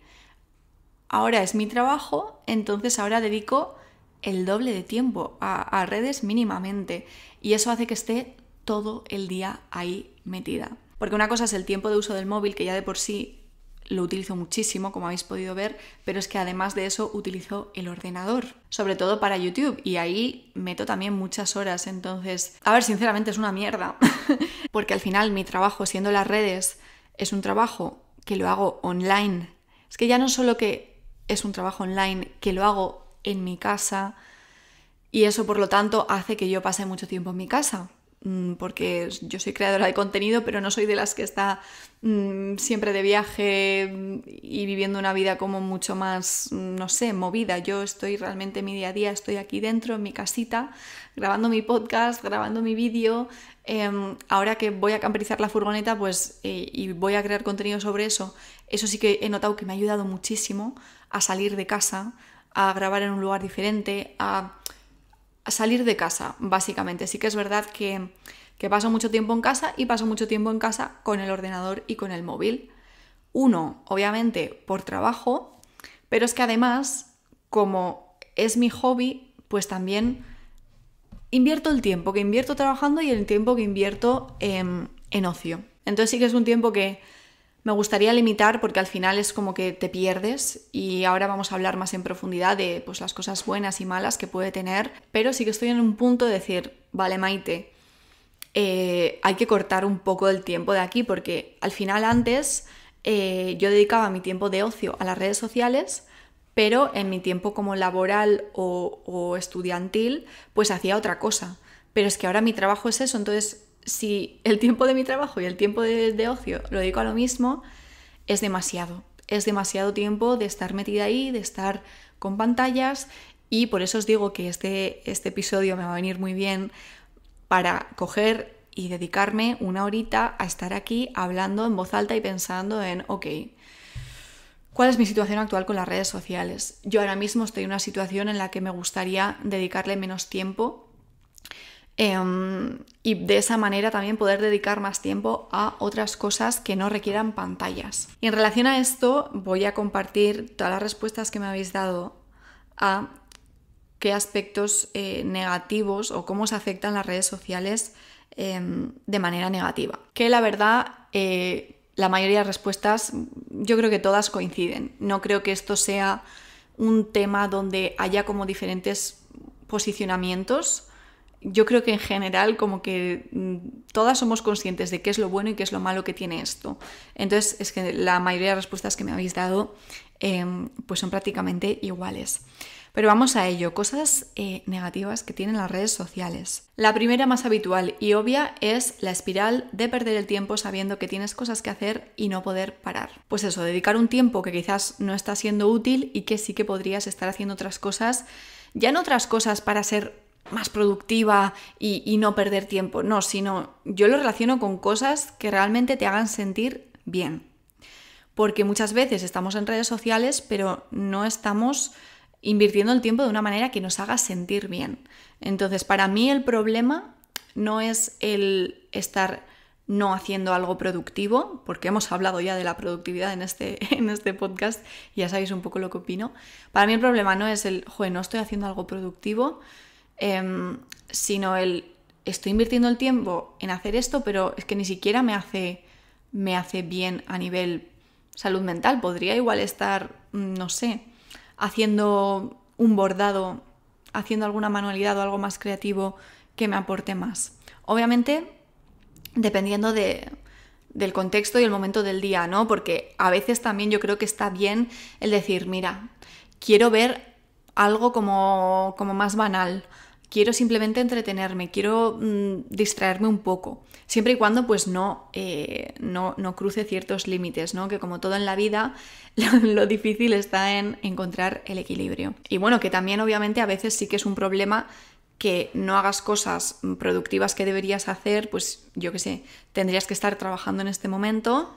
ahora es mi trabajo, entonces ahora dedico el doble de tiempo a, redes mínimamente. Y eso hace que esté todo el día ahí metida. Porque una cosa es el tiempo de uso del móvil, que ya de por sí lo utilizo muchísimo, como habéis podido ver, pero es que además de eso utilizo el ordenador, sobre todo para YouTube, y ahí meto también muchas horas, entonces, a ver, sinceramente es una mierda, [laughs] porque al final mi trabajo, siendo las redes, es un trabajo que lo hago online. Es que ya no solo que es un trabajo online que lo hago en mi casa y eso por lo tanto hace que yo pase mucho tiempo en mi casa mm, porque yo soy creadora de contenido, pero no soy de las que está mm, siempre de viaje mm, y viviendo una vida como mucho más, no sé, movida. Yo estoy realmente mi día a día, estoy aquí dentro, en mi casita, grabando mi podcast, grabando mi vídeo. Em, ahora que voy a camperizar la furgoneta, pues, eh, y voy a crear contenido sobre eso, eso sí que he notado que me ha ayudado muchísimo a salir de casa, a grabar en un lugar diferente, a, salir de casa, básicamente. Sí que es verdad que, paso mucho tiempo en casa y paso mucho tiempo en casa con el ordenador y con el móvil. Uno, obviamente, por trabajo, pero es que además, como es mi hobby, pues también invierto el tiempo que invierto trabajando y el tiempo que invierto en ocio. Entonces sí que es un tiempo que me gustaría limitar porque al final es como que te pierdes y ahora vamos a hablar más en profundidad de pues, las cosas buenas y malas que puede tener, pero sí que estoy en un punto de decir, vale Maite, eh, hay que cortar un poco el tiempo de aquí porque al final antes eh, yo dedicaba mi tiempo de ocio a las redes sociales, pero en mi tiempo como laboral o, o estudiantil pues hacía otra cosa. Pero es que ahora mi trabajo es eso, entonces si el tiempo de mi trabajo y el tiempo de, ocio lo dedico a lo mismo, es demasiado. Es demasiado tiempo de estar metida ahí, de estar con pantallas y por eso os digo que este, este episodio me va a venir muy bien para coger y dedicarme una horita a estar aquí hablando en voz alta y pensando en, ok, ¿cuál es mi situación actual con las redes sociales? Yo ahora mismo estoy en una situación en la que me gustaría dedicarle menos tiempo Em, y de esa manera también poder dedicar más tiempo a otras cosas que no requieran pantallas. Y en relación a esto voy a compartir todas las respuestas que me habéis dado a qué aspectos eh, negativos o cómo se afectan las redes sociales em, de manera negativa. Que la verdad, eh, la mayoría de respuestas yo creo que todas coinciden. No creo que esto sea un tema donde haya como diferentes posicionamientos yo creo que en general como que mm, todas somos conscientes de qué es lo bueno y qué es lo malo que tiene esto. Entonces es que la mayoría de respuestas que me habéis dado em, pues son prácticamente iguales. Pero vamos a ello, cosas eh, negativas que tienen las redes sociales. La primera más habitual y obvia es la espiral de perder el tiempo sabiendo que tienes cosas que hacer y no poder parar. Pues eso, dedicar un tiempo que quizás no está siendo útil y que sí que podrías estar haciendo otras cosas, ya no otras cosas para ser más productiva y, no perder tiempo. No, sino yo lo relaciono con cosas que realmente te hagan sentir bien. Porque muchas veces estamos en redes sociales, pero no estamos invirtiendo el tiempo de una manera que nos haga sentir bien. Entonces, para mí el problema no es el estar no haciendo algo productivo, porque hemos hablado ya de la productividad en este, [laughs] en este podcast, ya sabéis un poco lo que opino. Para mí el problema no es el, joder, no estoy haciendo algo productivo, Em, sino el estoy invirtiendo el tiempo en hacer esto, pero es que ni siquiera me hace, me hace bien a nivel salud mental. Podría igual estar, mm, no sé, haciendo un bordado, haciendo alguna manualidad o algo más creativo que me aporte más. Obviamente, dependiendo de, del contexto y el momento del día, ¿no? Porque a veces también yo creo que está bien el decir, mira, quiero ver algo como más banal quiero simplemente entretenerme, quiero mm, distraerme un poco, siempre y cuando pues eh, no, no, cruce ciertos límites, ¿no? que como todo en la vida, [laughs] lo, lo, difícil está en encontrar el equilibrio. Y bueno, que también obviamente a veces sí que es un problema que no hagas cosas productivas que deberías hacer, pues yo qué sé, tendrías que estar trabajando en este momento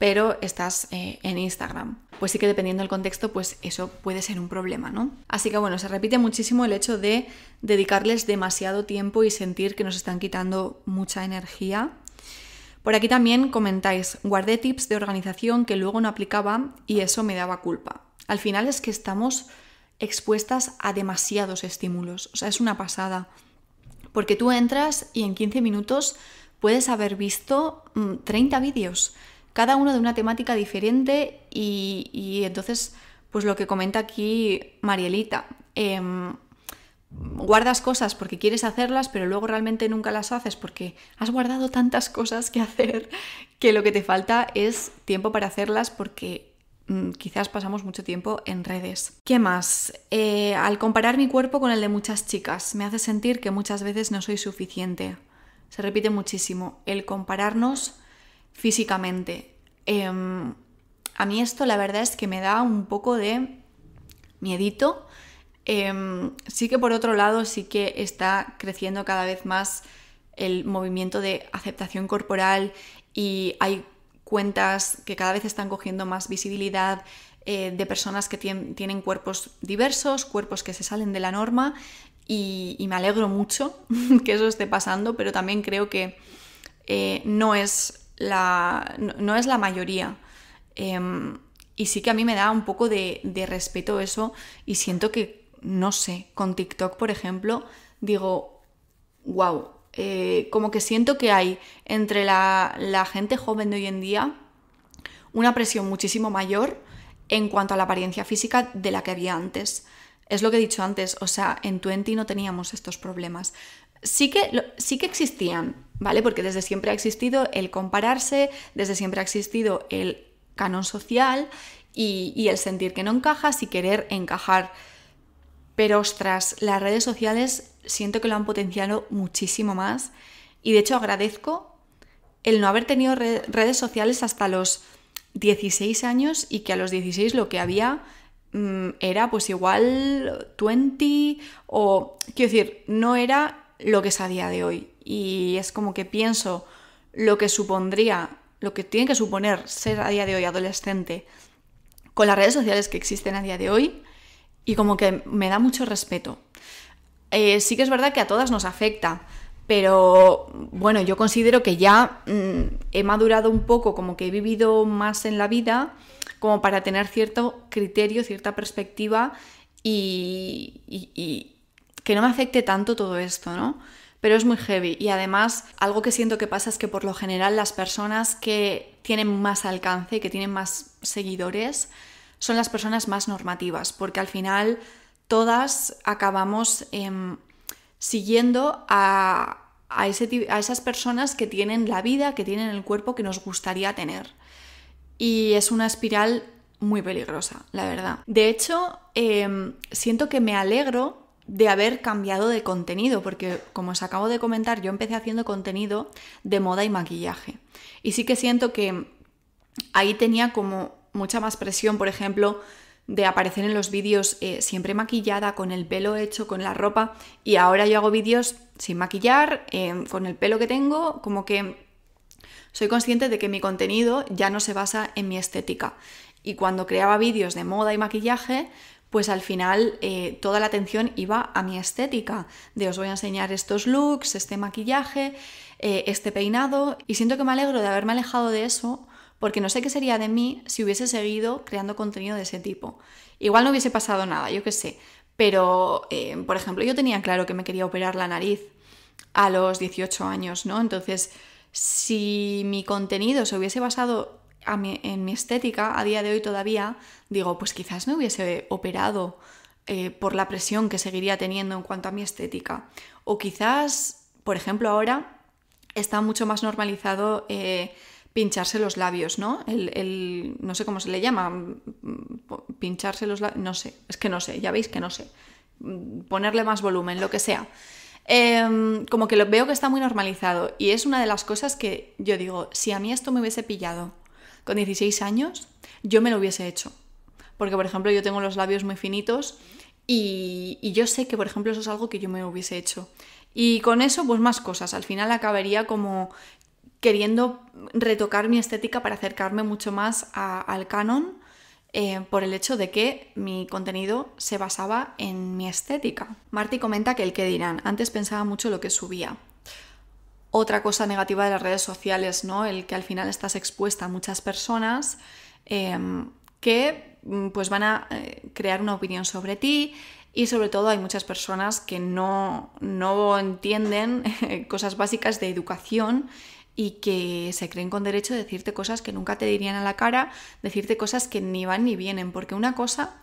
pero estás eh, en Instagram. Pues sí que dependiendo del contexto, pues eso puede ser un problema, ¿no? Así que bueno, se repite muchísimo el hecho de dedicarles demasiado tiempo y sentir que nos están quitando mucha energía. Por aquí también comentáis, guardé tips de organización que luego no aplicaba y eso me daba culpa. Al final es que estamos expuestas a demasiados estímulos, o sea, es una pasada. Porque tú entras y en 15 minutos puedes haber visto 30 mm, vídeos cada uno de una temática diferente y, entonces, pues lo que comenta aquí Marielita, em, guardas cosas porque quieres hacerlas, pero luego realmente nunca las haces porque has guardado tantas cosas que hacer [laughs] que lo que te falta es tiempo para hacerlas porque mm, quizás pasamos mucho tiempo en redes. ¿Qué más? Eh, al comparar mi cuerpo con el de muchas chicas, me hace sentir que muchas veces no soy suficiente. Se repite muchísimo el compararnos físicamente. Em, a mí esto la verdad es que me da un poco de miedito. Em, sí que por otro lado sí que está creciendo cada vez más el movimiento de aceptación corporal y hay cuentas que cada vez están cogiendo más visibilidad eh, de personas que tienen cuerpos diversos, cuerpos que se salen de la norma y, me alegro mucho [laughs] que eso esté pasando, pero también creo que eh, no es no, es la mayoría. Em, y sí que a mí me da un poco de, respeto eso y siento que, no sé, con TikTok, por ejemplo, digo, wow, eh, como que siento que hay entre la, gente joven de hoy en día una presión muchísimo mayor en cuanto a la apariencia física de la que había antes. Es lo que he dicho antes, o sea, en Twenty no teníamos estos problemas. Sí que, sí que existían, ¿vale? Porque desde siempre ha existido el compararse, desde siempre ha existido el canon social y, el sentir que no encajas y querer encajar. Pero ostras, las redes sociales siento que lo han potenciado muchísimo más y de hecho agradezco el no haber tenido redes sociales hasta los 16 años y que a los 16 lo que había mm, era pues igual 20 o quiero decir, no era lo que es a día de hoy y es como que pienso lo que supondría, lo que tiene que suponer ser a día de hoy adolescente con las redes sociales que existen a día de hoy y como que me da mucho respeto. Eh, sí que es verdad que a todas nos afecta, pero bueno, yo considero que ya mm, he madurado un poco, como que he vivido más en la vida, como para tener cierto criterio, cierta perspectiva y, y que no me afecte tanto todo esto, ¿no? pero es muy heavy. Y además, algo que siento que pasa es que por lo general las personas que tienen más alcance, y que tienen más seguidores, son las personas más normativas, porque al final todas acabamos em, siguiendo a, esas personas que tienen la vida, que tienen el cuerpo que nos gustaría tener. Y es una espiral muy peligrosa, la verdad. De hecho, em, siento que me alegro de haber cambiado de contenido, porque como os acabo de comentar, yo empecé haciendo contenido de moda y maquillaje. Y sí que siento que ahí tenía como mucha más presión, por ejemplo, de aparecer en los vídeos eh, siempre maquillada, con el pelo hecho, con la ropa, y ahora yo hago vídeos sin maquillar, eh, con el pelo que tengo, como que soy consciente de que mi contenido ya no se basa en mi estética. Y cuando creaba vídeos de moda y maquillaje, pues al final eh, toda la atención iba a mi estética, de os voy a enseñar estos looks, este maquillaje, eh, este peinado, y siento que me alegro de haberme alejado de eso, porque no sé qué sería de mí si hubiese seguido creando contenido de ese tipo. Igual no hubiese pasado nada, yo qué sé, pero, eh, por ejemplo, yo tenía claro que me quería operar la nariz a los 18 años, ¿no? Entonces, si mi contenido se hubiese basado en mi estética, a día de hoy todavía, digo, pues quizás me hubiese operado eh, por la presión que seguiría teniendo en cuanto a mi estética. O quizás, por ejemplo, ahora está mucho más normalizado eh, pincharse los labios, ¿no? El, no sé cómo se le llama, mm, pincharse los labios, no sé, es que no sé, ya veis que no sé, mm, ponerle más volumen, lo que sea. Em, como que lo veo que está muy normalizado y es una de las cosas que yo digo, si a mí esto me hubiese pillado con 16 años, yo me lo hubiese hecho. Porque, por ejemplo, yo tengo los labios muy finitos y, yo sé que, por ejemplo, eso es algo que yo me hubiese hecho. Y con eso, pues más cosas. Al final acabaría como queriendo retocar mi estética para acercarme mucho más al canon eh, por el hecho de que mi contenido se basaba en mi estética. Marty comenta que el que dirán, antes pensaba mucho lo que subía otra cosa negativa de las redes sociales, ¿no? El que al final estás expuesta a muchas personas em, que mm, pues van a eh, crear una opinión sobre ti y sobre todo hay muchas personas que no, no entienden [laughs] cosas básicas de educación y que se creen con derecho a decirte cosas que nunca te dirían a la cara, decirte cosas que ni van ni vienen, porque una cosa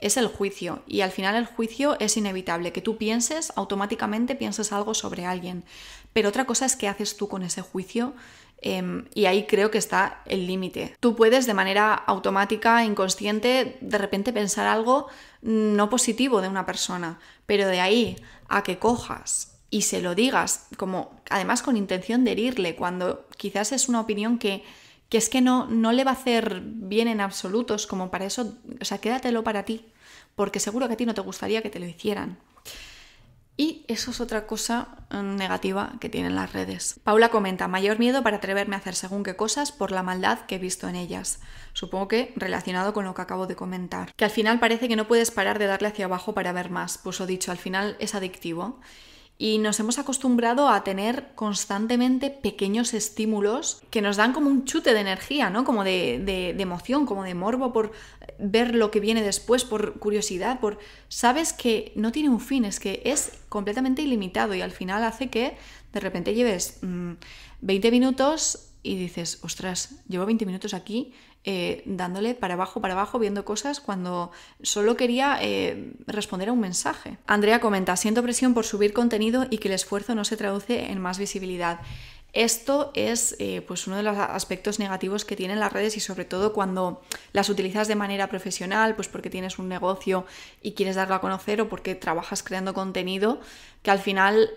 es el juicio y al final el juicio es inevitable, que tú pienses, automáticamente pienses algo sobre alguien, pero otra cosa es qué haces tú con ese juicio em, y ahí creo que está el límite. Tú puedes de manera automática, inconsciente, de repente pensar algo no positivo de una persona, pero de ahí a que cojas y se lo digas, como además con intención de herirle, cuando quizás es una opinión que, es que no, no le va a hacer bien en absolutos, como para eso, o sea, quédatelo para ti, porque seguro que a ti no te gustaría que te lo hicieran. Y eso es otra cosa mm, negativa que tienen las redes. Paula comenta, mayor miedo para atreverme a hacer según qué cosas por la maldad que he visto en ellas. Supongo que relacionado con lo que acabo de comentar. Que al final parece que no puedes parar de darle hacia abajo para ver más. Pues lo dicho, al final es adictivo y nos hemos acostumbrado a tener constantemente pequeños estímulos que nos dan como un chute de energía, ¿no? Como de, emoción, como de morbo por ver lo que viene después, por curiosidad, por... Sabes que no tiene un fin, es que es completamente ilimitado y al final hace que de repente lleves 20 mm, minutos y dices, ostras, llevo 20 minutos aquí eh, dándole para abajo, para abajo, viendo cosas cuando solo quería eh, responder a un mensaje. Andrea comenta, siento presión por subir contenido y que el esfuerzo no se traduce en más visibilidad. Esto es eh, pues uno de los aspectos negativos que tienen las redes y sobre todo cuando las utilizas de manera profesional, pues porque tienes un negocio y quieres darlo a conocer o porque trabajas creando contenido que al final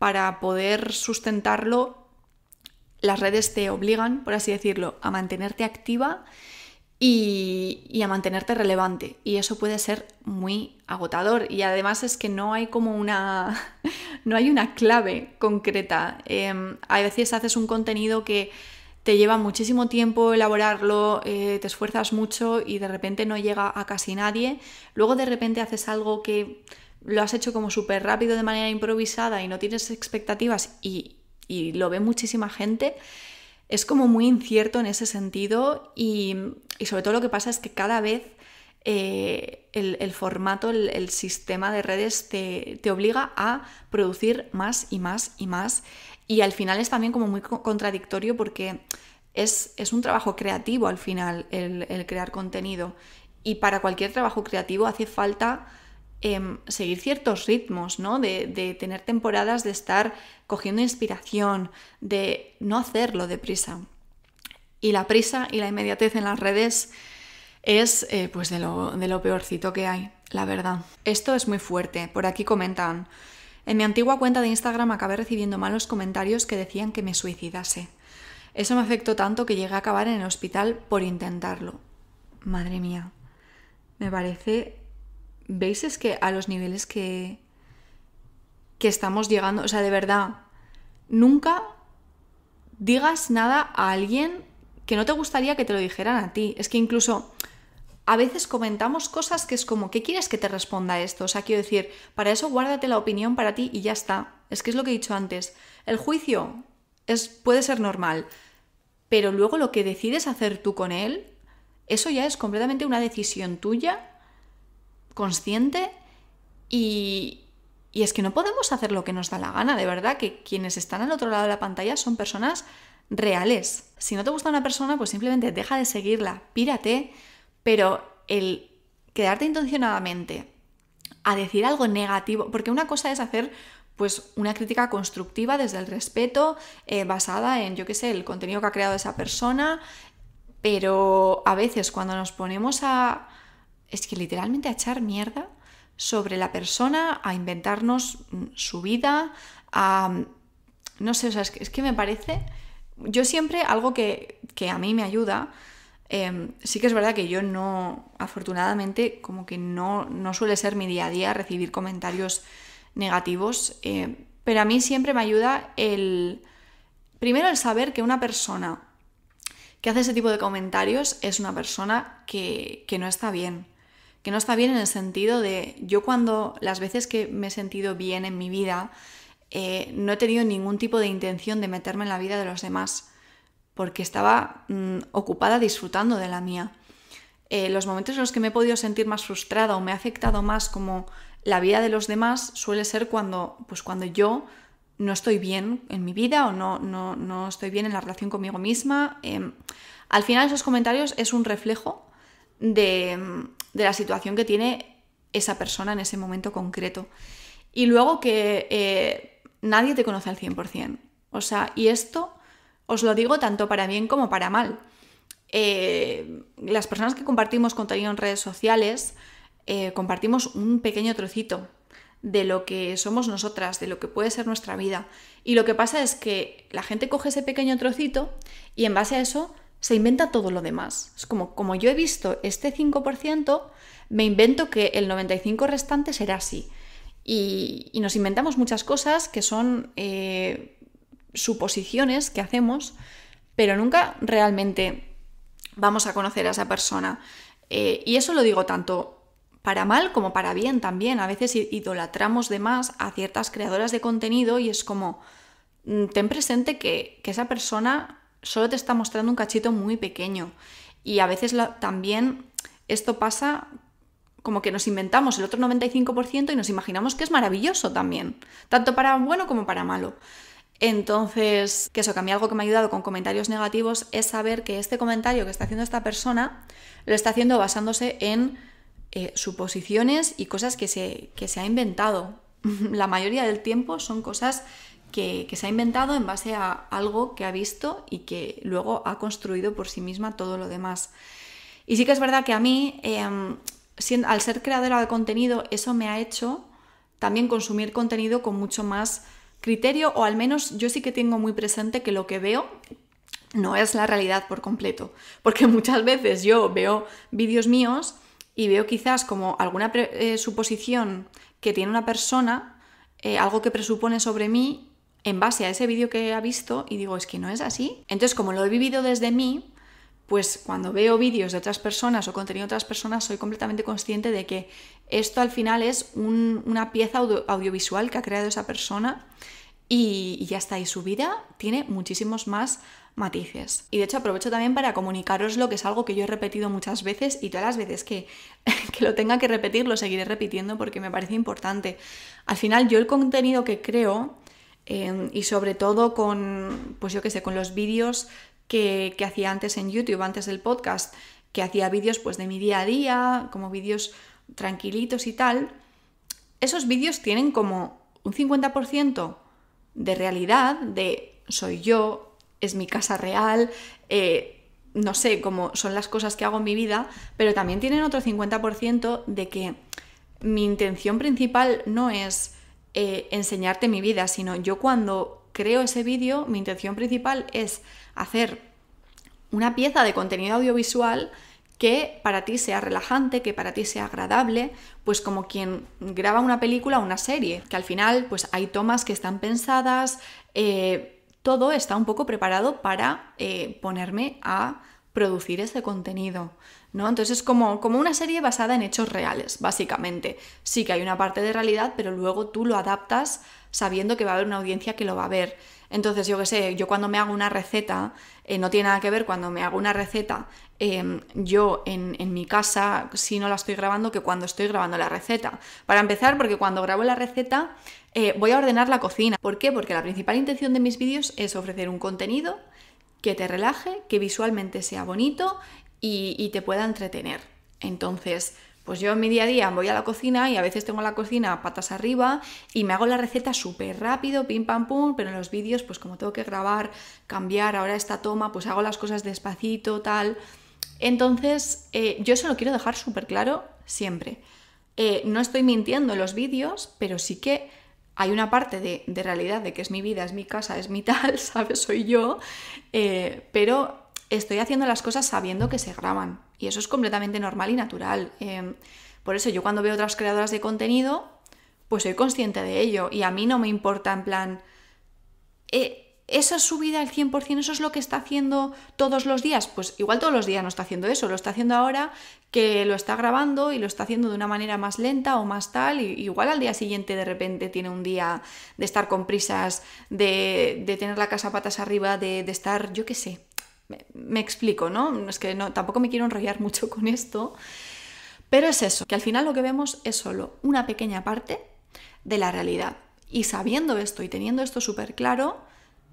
para poder sustentarlo las redes te obligan, por así decirlo, a mantenerte activa y, a mantenerte relevante. Y eso puede ser muy agotador. Y además es que no hay como una. [laughs] no hay una clave concreta. Em, a veces haces un contenido que te lleva muchísimo tiempo elaborarlo, eh, te esfuerzas mucho y de repente no llega a casi nadie. Luego de repente haces algo que lo has hecho como súper rápido de manera improvisada y no tienes expectativas y, y lo ve muchísima gente, es como muy incierto en ese sentido y, sobre todo lo que pasa es que cada vez eh, el, formato, el, sistema de redes te, obliga a producir más y más y más y al final es también como muy contradictorio porque... Es, un trabajo creativo al final el, crear contenido. Y para cualquier trabajo creativo hace falta Em, seguir ciertos ritmos, ¿no? De, tener temporadas de estar cogiendo inspiración, de no hacerlo deprisa. Y la prisa y la inmediatez en las redes es eh, pues de lo, de lo peorcito que hay, la verdad. Esto es muy fuerte. Por aquí comentan. En mi antigua cuenta de Instagram acabé recibiendo malos comentarios que decían que me suicidase. Eso me afectó tanto que llegué a acabar en el hospital por intentarlo. Madre mía, me parece ¿Veis? Es que a los niveles que, que estamos llegando, o sea, de verdad, nunca digas nada a alguien que no te gustaría que te lo dijeran a ti. Es que incluso a veces comentamos cosas que es como, ¿qué quieres que te responda esto? O sea, quiero decir, para eso guárdate la opinión para ti y ya está. Es que es lo que he dicho antes. El juicio es, puede ser normal, pero luego lo que decides hacer tú con él, eso ya es completamente una decisión tuya consciente y, y es que no podemos hacer lo que nos da la gana, de verdad, que quienes están al otro lado de la pantalla son personas reales. Si no te gusta una persona, pues simplemente deja de seguirla, pírate, pero el quedarte intencionadamente a decir algo negativo, porque una cosa es hacer pues una crítica constructiva desde el respeto, eh, basada en, yo qué sé, el contenido que ha creado esa persona, pero a veces cuando nos ponemos a es que literalmente a echar mierda sobre la persona, a inventarnos mm, su vida, a... Mm, no sé, o sea, es que, me parece... Yo siempre algo que, a mí me ayuda, em, sí que es verdad que yo no, afortunadamente, como que no, no suele ser mi día a día recibir comentarios negativos, em, pero a mí siempre me ayuda el... Primero el saber que una persona que hace ese tipo de comentarios es una persona que no está bien que no está bien en el sentido de yo cuando las veces que me he sentido bien en mi vida, eh, no he tenido ningún tipo de intención de meterme en la vida de los demás, porque estaba mm, ocupada disfrutando de la mía. Eh, los momentos en los que me he podido sentir más frustrada o me ha afectado más como la vida de los demás suele ser cuando, pues cuando yo no estoy bien en mi vida o no, no, no estoy bien en la relación conmigo misma. Em, al final esos comentarios es un reflejo de, la situación que tiene esa persona en ese momento concreto. Y luego que eh, nadie te conoce al 100%. O sea, y esto os lo digo tanto para bien como para mal. Eh, las personas que compartimos contenido en redes sociales, eh, compartimos un pequeño trocito de lo que somos nosotras, de lo que puede ser nuestra vida. Y lo que pasa es que la gente coge ese pequeño trocito y en base a eso se inventa todo lo demás. Es como, como yo he visto este 5%, me invento que el 95% restante será así. Y, nos inventamos muchas cosas que son eh, suposiciones que hacemos, pero nunca realmente vamos a conocer a esa persona. Eh, y eso lo digo tanto para mal como para bien también. A veces idolatramos de más a ciertas creadoras de contenido y es como, mm, ten presente que, que esa persona solo te está mostrando un cachito muy pequeño. Y a veces también esto pasa como que nos inventamos el otro 95% y nos imaginamos que es maravilloso también, tanto para bueno como para malo. Entonces, que eso, que a mí algo que me ha ayudado con comentarios negativos es saber que este comentario que está haciendo esta persona lo está haciendo basándose en eh, suposiciones y cosas que se, que se ha inventado. [laughs] La mayoría del tiempo son cosas que, se ha inventado en base a algo que ha visto y que luego ha construido por sí misma todo lo demás. Y sí que es verdad que a mí, em, al ser creadora de contenido, eso me ha hecho también consumir contenido con mucho más criterio, o al menos yo sí que tengo muy presente que lo que veo no es la realidad por completo, porque muchas veces yo veo vídeos míos y veo quizás como alguna eh, suposición que tiene una persona, eh, algo que presupone sobre mí en base a ese vídeo que ha visto y digo, es que no es así. Entonces, como lo he vivido desde mí, pues cuando veo vídeos de otras personas o contenido de otras personas, soy completamente consciente de que esto al final es una pieza audiovisual que ha creado esa persona y, ya está. Y su vida tiene muchísimos más matices. Y de hecho aprovecho también para comunicaros lo que es algo que yo he repetido muchas veces y todas las veces que, [laughs] que, lo tenga que repetir lo seguiré repitiendo porque me parece importante. Al final yo el contenido que creo Em, y sobre todo con, pues yo qué sé, con los vídeos que, hacía antes en YouTube, antes del podcast, que hacía vídeos pues de mi día a día, como vídeos tranquilitos y tal, esos vídeos tienen como un 50% de realidad, de soy yo, es mi casa real, eh, no sé cómo son las cosas que hago en mi vida, pero también tienen otro 50% de que mi intención principal no es eh, enseñarte mi vida, sino yo cuando creo ese vídeo, mi intención principal es hacer una pieza de contenido audiovisual que para ti sea relajante, que para ti sea agradable, pues como quien graba una película o una serie, que al final pues hay tomas que están pensadas, eh, todo está un poco preparado para eh, ponerme a producir ese contenido. Entonces es como, como una serie basada en hechos reales, básicamente. Sí que hay una parte de realidad, pero luego tú lo adaptas sabiendo que va a haber una audiencia que lo va a ver. Entonces, yo qué sé, yo cuando me hago una receta, eh, no tiene nada que ver cuando me hago una receta em, yo en, mi casa, si no la estoy grabando, que cuando estoy grabando la receta. Para empezar, porque cuando grabo la receta eh, voy a ordenar la cocina. ¿Por qué? Porque la principal intención de mis vídeos es ofrecer un contenido que te relaje, que visualmente sea bonito y, te pueda entretener. Entonces, pues yo en mi día a día voy a la cocina y a veces tengo la cocina patas arriba y me hago la receta súper rápido, pim pam pum, pero en los vídeos pues como tengo que grabar, cambiar ahora esta toma, pues hago las cosas despacito, tal. Entonces eh, yo solo lo quiero dejar súper claro siempre. Eh, no estoy mintiendo en los vídeos, pero sí que hay una parte de, realidad de que es mi vida, es mi casa, es mi tal, [laughs] ¿sabes? Soy yo, eh, pero estoy haciendo las cosas sabiendo que se graban. Y eso es completamente normal y natural. Em, por eso yo cuando veo otras creadoras de contenido, pues soy consciente de ello. Y a mí no me importa en plan... Eh, esa subida al 100%, eso es lo que está haciendo todos los días. Pues igual todos los días no está haciendo eso, lo está haciendo ahora que lo está grabando y lo está haciendo de una manera más lenta o más tal. Y igual al día siguiente de repente tiene un día de estar con prisas, de, tener la casa patas arriba, de, de estar, yo qué sé, me, explico, ¿no? Es que no, tampoco me quiero enrollar mucho con esto, pero es eso, que al final lo que vemos es solo una pequeña parte de la realidad. Y sabiendo esto y teniendo esto súper claro,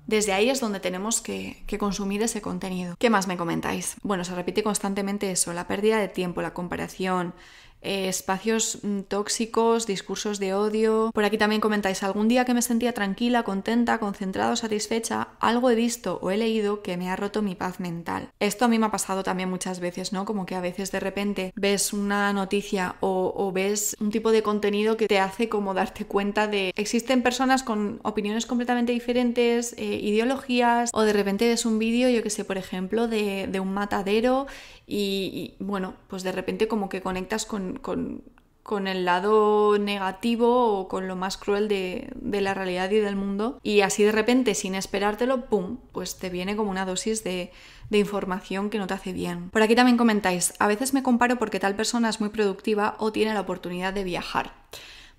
desde ahí es donde tenemos que, consumir ese contenido. ¿Qué más me comentáis? Bueno, se repite constantemente eso, la pérdida de tiempo, la comparación, eh, espacios mm, tóxicos, discursos de odio. Por aquí también comentáis, algún día que me sentía tranquila, contenta, concentrada satisfecha, algo he visto o he leído que me ha roto mi paz mental. Esto a mí me ha pasado también muchas veces, ¿no? Como que a veces de repente ves una noticia o, ves un tipo de contenido que te hace como darte cuenta de existen personas con opiniones completamente diferentes, eh, ideologías, o de repente ves un vídeo, yo que sé, por ejemplo, de, un matadero y bueno, pues de repente como que conectas con con, con, el lado negativo o con lo más cruel de, la realidad y del mundo. Y así de repente, sin esperártelo, ¡pum!, pues te viene como una dosis de, información que no te hace bien. Por aquí también comentáis, a veces me comparo porque tal persona es muy productiva o tiene la oportunidad de viajar.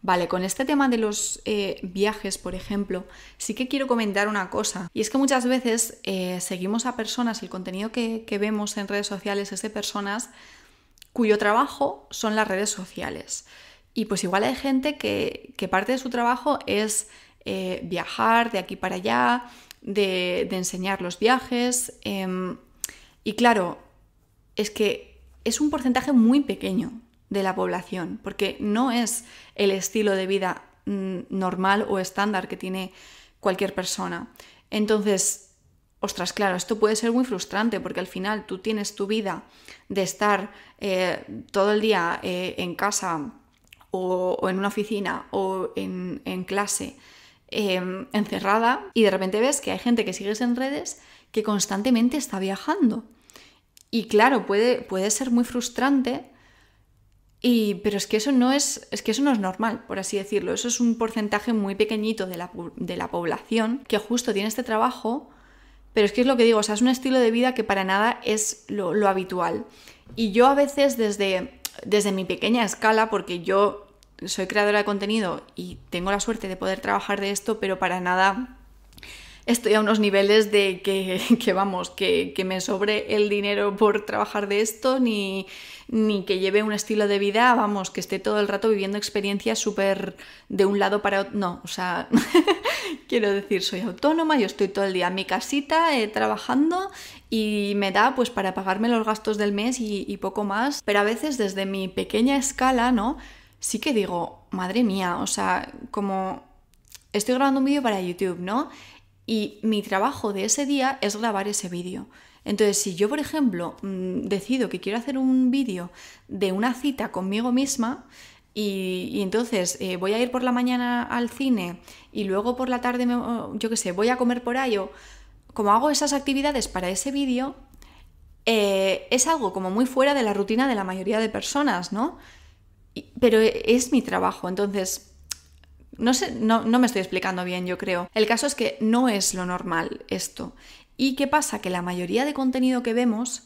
Vale, con este tema de los eh, viajes, por ejemplo, sí que quiero comentar una cosa. Y es que muchas veces eh, seguimos a personas, el contenido que, que vemos en redes sociales es de personas cuyo trabajo son las redes sociales. Y pues igual hay gente que, parte de su trabajo es eh, viajar de aquí para allá, de, enseñar los viajes. Em, y claro, es que es un porcentaje muy pequeño de la población, porque no es el estilo de vida mm, normal o estándar que tiene cualquier persona. Entonces, ostras, claro, esto puede ser muy frustrante porque al final tú tienes tu vida de estar eh, todo el día eh, en casa o, en una oficina o en, clase em, encerrada y de repente ves que hay gente que sigues en redes que constantemente está viajando. Y claro, puede, puede ser muy frustrante. Y, pero es que, eso no es, es que eso no es normal, por así decirlo. Eso es un porcentaje muy pequeñito de la, de la población que justo tiene este trabajo pero es que es lo que digo, o sea, es un estilo de vida que para nada es lo, habitual. Y yo a veces desde, desde mi pequeña escala, porque yo soy creadora de contenido y tengo la suerte de poder trabajar de esto, pero para nada estoy a unos niveles de que, [laughs] que vamos, que, que, me sobre el dinero por trabajar de esto, ni, ni que lleve un estilo de vida, vamos, que esté todo el rato viviendo experiencias súper de un lado para otro. No, o sea, [laughs] quiero decir, soy autónoma, yo estoy todo el día en mi casita eh, trabajando y me da pues para pagarme los gastos del mes y, y poco más. Pero a veces desde mi pequeña escala, ¿no? Sí que digo, madre mía, o sea, como estoy grabando un vídeo para YouTube, ¿no? Y mi trabajo de ese día es grabar ese vídeo. Entonces, si yo, por ejemplo, mm, decido que quiero hacer un vídeo de una cita conmigo misma, y, entonces eh, voy a ir por la mañana al cine y luego por la tarde, yo qué sé, voy a comer por ahí como hago esas actividades para ese vídeo, eh, es algo como muy fuera de la rutina de la mayoría de personas, ¿no? pero e, es mi trabajo, entonces... No, sé, no me estoy explicando bien, yo creo. El caso es que no es lo normal esto. ¿Y qué pasa? Que la mayoría de contenido que vemos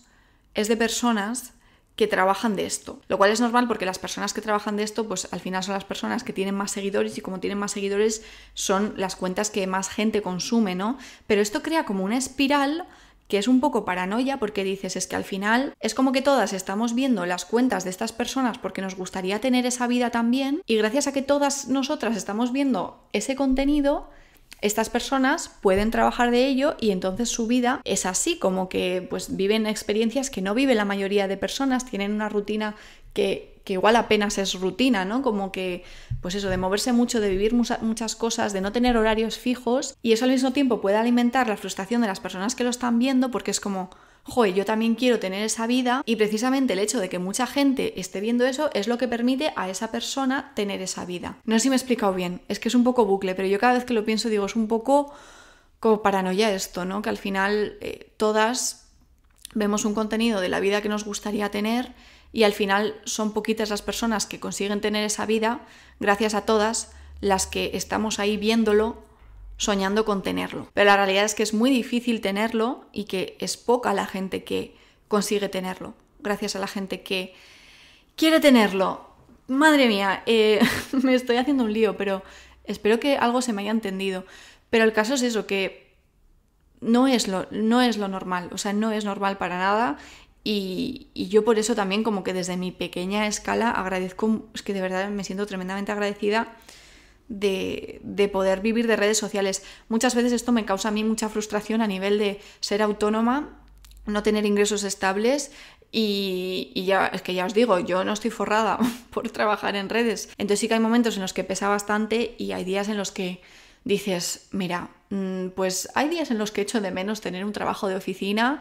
es de personas que trabajan de esto, lo cual es normal porque las personas que trabajan de esto, pues al final son las personas que tienen más seguidores y como tienen más seguidores son las cuentas que más gente consume, ¿no? Pero esto crea como una espiral que es un poco paranoia porque dices es que al final es como que todas estamos viendo las cuentas de estas personas porque nos gustaría tener esa vida también y gracias a que todas nosotras estamos viendo ese contenido, estas personas pueden trabajar de ello y entonces su vida es así, como que pues viven experiencias que no vive la mayoría de personas, tienen una rutina que, igual apenas es rutina, ¿no? Como que, pues eso, de moverse mucho, de vivir muchas cosas, de no tener horarios fijos y eso al mismo tiempo puede alimentar la frustración de las personas que lo están viendo porque es como, joder, yo también quiero tener esa vida y precisamente el hecho de que mucha gente esté viendo eso es lo que permite a esa persona tener esa vida. No sé si me he explicado bien, es que es un poco bucle, pero yo cada vez que lo pienso digo, es un poco como paranoia esto, ¿no? Que al final eh, todas vemos un contenido de la vida que nos gustaría tener y al final son poquitas las personas que consiguen tener esa vida, gracias a todas las que estamos ahí viéndolo soñando con tenerlo. Pero la realidad es que es muy difícil tenerlo y que es poca la gente que consigue tenerlo. Gracias a la gente que quiere tenerlo. Madre mía, eh, [laughs] me estoy haciendo un lío, pero espero que algo se me haya entendido. Pero el caso es eso, que no es lo, no es lo normal, o sea, no es normal para nada. Y, y yo por eso también como que desde mi pequeña escala agradezco, es que de verdad me siento tremendamente agradecida de, poder vivir de redes sociales. Muchas veces esto me causa a mí mucha frustración a nivel de ser autónoma, no tener ingresos estables. Y, ya, es que ya os digo, yo no estoy forrada [laughs] por trabajar en redes. Entonces sí que hay momentos en los que pesa bastante y hay días en los que dices, mira, mm, pues hay días en los que echo de menos tener un trabajo de oficina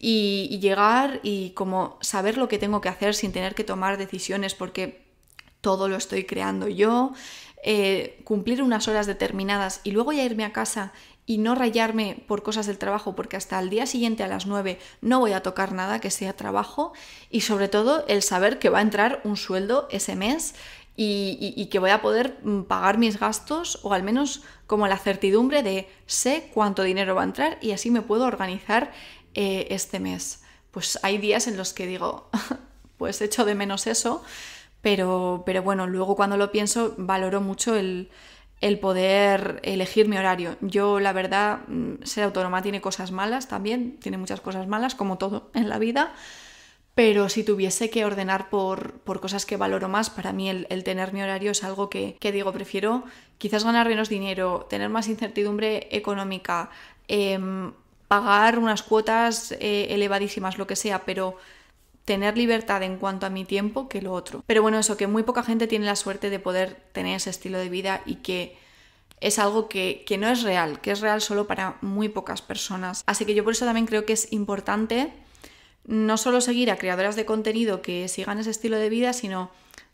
y, y, llegar y como saber lo que tengo que hacer sin tener que tomar decisiones porque todo lo estoy creando yo, eh, cumplir unas horas determinadas y luego ya irme a casa y no rayarme por cosas del trabajo, porque hasta el día siguiente a las 9 no voy a tocar nada que sea trabajo y sobre todo el saber que va a entrar un sueldo ese mes y, que voy a poder mm, pagar mis gastos o al menos como la certidumbre de sé cuánto dinero va a entrar y así me puedo organizar eh, este mes. Pues hay días en los que digo, [laughs] pues echo de menos eso, pero, bueno, luego cuando lo pienso valoro mucho el, poder elegir mi horario. Yo, la verdad, mm, ser autónoma tiene cosas malas también, tiene muchas cosas malas, como todo en la vida, pero si tuviese que ordenar por, cosas que valoro más, para mí el, tener mi horario es algo que, que, digo, prefiero quizás ganar menos dinero, tener más incertidumbre económica, em, pagar unas cuotas eh, elevadísimas, lo que sea, pero tener libertad en cuanto a mi tiempo que lo otro. Pero bueno, eso que muy poca gente tiene la suerte de poder tener ese estilo de vida y que es algo que, no es real, que es real solo para muy pocas personas. Así que yo por eso también creo que es importante no solo seguir a creadoras de contenido que sigan ese estilo de vida, sino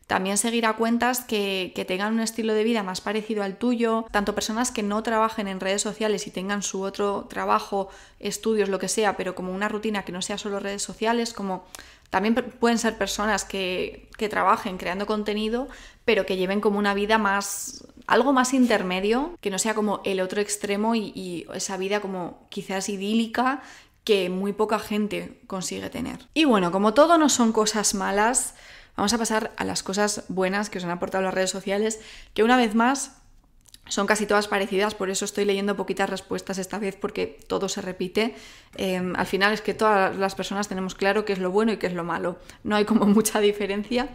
también seguir a cuentas que, que, tengan un estilo de vida más parecido al tuyo, tanto personas que no trabajen en redes sociales y tengan su otro trabajo, estudios, lo que sea, pero como una rutina que no sea solo redes sociales, como también pueden ser personas que, trabajen creando contenido, pero que lleven como una vida más, algo más intermedio, que no sea como el otro extremo y, y, esa vida como quizás idílica que muy poca gente consigue tener. Y bueno, como todo no son cosas malas, vamos a pasar a las cosas buenas que os han aportado las redes sociales, que una vez más son casi todas parecidas, por eso estoy leyendo poquitas respuestas esta vez porque todo se repite. Em, al final es que todas las personas tenemos claro qué es lo bueno y qué es lo malo. No hay como [laughs] mucha diferencia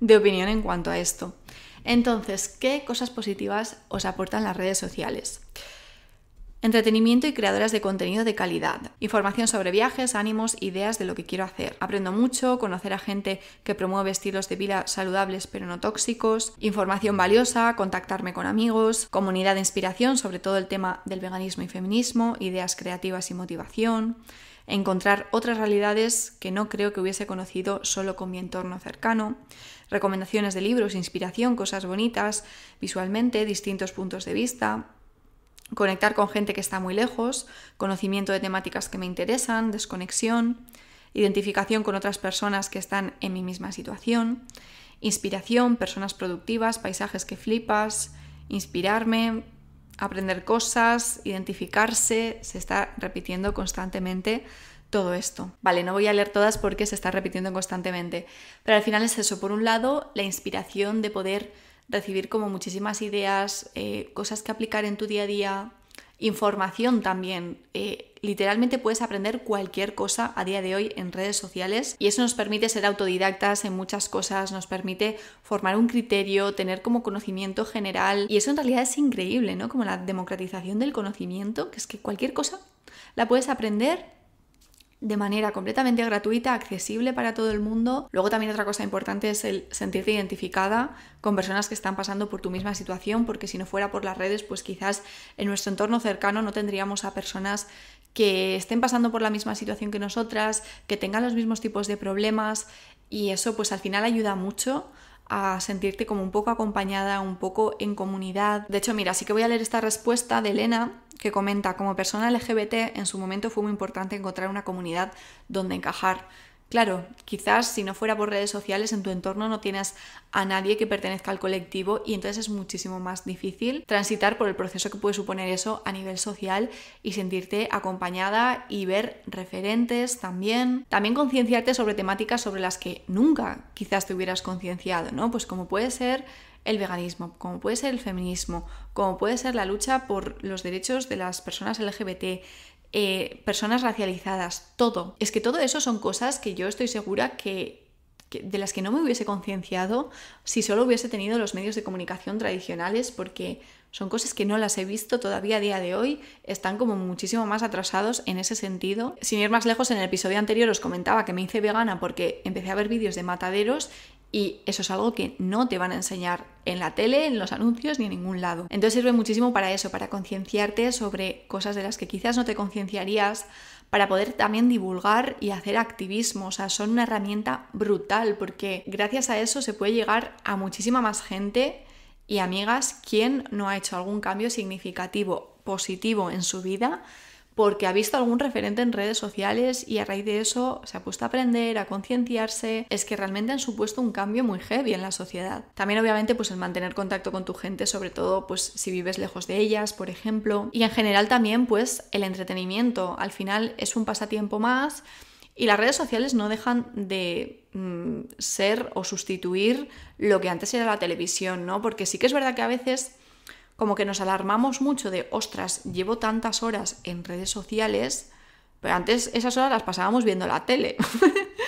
de opinión en cuanto a esto. Entonces, ¿qué cosas positivas os aportan las redes sociales? Entretenimiento y creadoras de contenido de calidad. Información sobre viajes, ánimos, ideas de lo que quiero hacer. Aprendo mucho, conocer a gente que promueve estilos de vida saludables pero no tóxicos. Información valiosa, contactarme con amigos. Comunidad de inspiración sobre todo el tema del veganismo y feminismo. Ideas creativas y motivación encontrar otras realidades que no creo que hubiese conocido solo con mi entorno cercano, recomendaciones de libros, inspiración, cosas bonitas visualmente, distintos puntos de vista, conectar con gente que está muy lejos, conocimiento de temáticas que me interesan, desconexión, identificación con otras personas que están en mi misma situación, inspiración, personas productivas, paisajes que flipas, inspirarme, aprender cosas, identificarse, se está repitiendo constantemente todo esto. Vale, no voy a leer todas porque se está repitiendo constantemente, pero al final es eso, por un lado, la inspiración de poder recibir como muchísimas ideas, eh, cosas que aplicar en tu día a día, información también. Eh, literalmente puedes aprender cualquier cosa a día de hoy en redes sociales y eso nos permite ser autodidactas en muchas cosas, nos permite formar un criterio, tener como conocimiento general y eso en realidad es increíble, ¿no? Como la democratización del conocimiento, que es que cualquier cosa la puedes aprender de manera completamente gratuita, accesible para todo el mundo. Luego también otra cosa importante es el sentirte identificada con personas que están pasando por tu misma situación, porque si no fuera por las redes, pues quizás en nuestro entorno cercano no tendríamos a personas que estén pasando por la misma situación que nosotras, que tengan los mismos tipos de problemas y eso pues al final ayuda mucho a sentirte como un poco acompañada, un poco en comunidad. De hecho, mira, sí que voy a leer esta respuesta de Elena que comenta, como persona LGBT en su momento fue muy importante encontrar una comunidad donde encajar. Claro, quizás si no fuera por redes sociales en tu entorno no tienes a nadie que pertenezca al colectivo y entonces es muchísimo más difícil transitar por el proceso que puede suponer eso a nivel social y sentirte acompañada y ver referentes también. También concienciarte sobre temáticas sobre las que nunca quizás te hubieras concienciado, ¿no? Pues como puede ser el veganismo, como puede ser el feminismo, como puede ser la lucha por los derechos de las personas LGBT, eh, personas racializadas, todo. Es que todo eso son cosas que yo estoy segura que, de las que no me hubiese concienciado si solo hubiese tenido los medios de comunicación tradicionales, porque son cosas que no las he visto todavía a día de hoy, están como muchísimo más atrasados en ese sentido. Sin ir más lejos, en el episodio anterior os comentaba que me hice vegana porque empecé a ver vídeos de mataderos y eso es algo que no te van a enseñar en la tele, en los anuncios ni en ningún lado. Entonces sirve muchísimo para eso, para concienciarte sobre cosas de las que quizás no te concienciarías, para poder también divulgar y hacer activismo. O sea, son una herramienta brutal porque gracias a eso se puede llegar a muchísima más gente y amigas quien no ha hecho algún cambio significativo positivo en su vida porque ha visto algún referente en redes sociales y a raíz de eso se ha puesto a aprender, a concienciarse, es que realmente han supuesto un cambio muy heavy en la sociedad. También obviamente pues el mantener contacto con tu gente, sobre todo pues si vives lejos de ellas, por ejemplo, y en general también pues el entretenimiento, al final es un pasatiempo más y las redes sociales no dejan de mm, ser o sustituir lo que antes era la televisión, ¿no? Porque sí que es verdad que a veces como que nos alarmamos mucho de, ostras, llevo tantas horas en redes sociales, pero antes esas horas las pasábamos viendo la tele.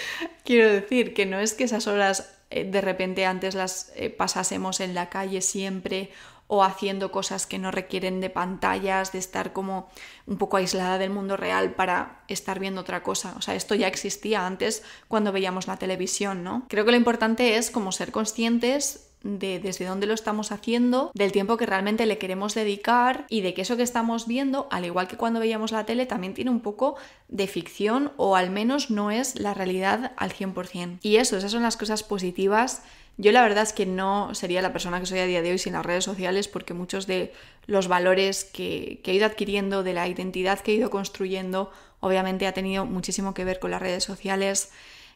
[laughs] Quiero decir que no es que esas horas eh, de repente antes las eh, pasásemos en la calle siempre o haciendo cosas que no requieren de pantallas, de estar como un poco aislada del mundo real para estar viendo otra cosa. O sea, esto ya existía antes cuando veíamos la televisión, ¿no? Creo que lo importante es como ser conscientes de desde dónde lo estamos haciendo, del tiempo que realmente le queremos dedicar y de que eso que estamos viendo, al igual que cuando veíamos la tele, también tiene un poco de ficción o al menos no es la realidad al 100%. Y eso, esas son las cosas positivas yo la verdad es que no sería la persona que soy a día de hoy sin las redes sociales porque muchos de los valores que, he ido adquiriendo, de la identidad que he ido construyendo, obviamente ha tenido muchísimo que ver con las redes sociales.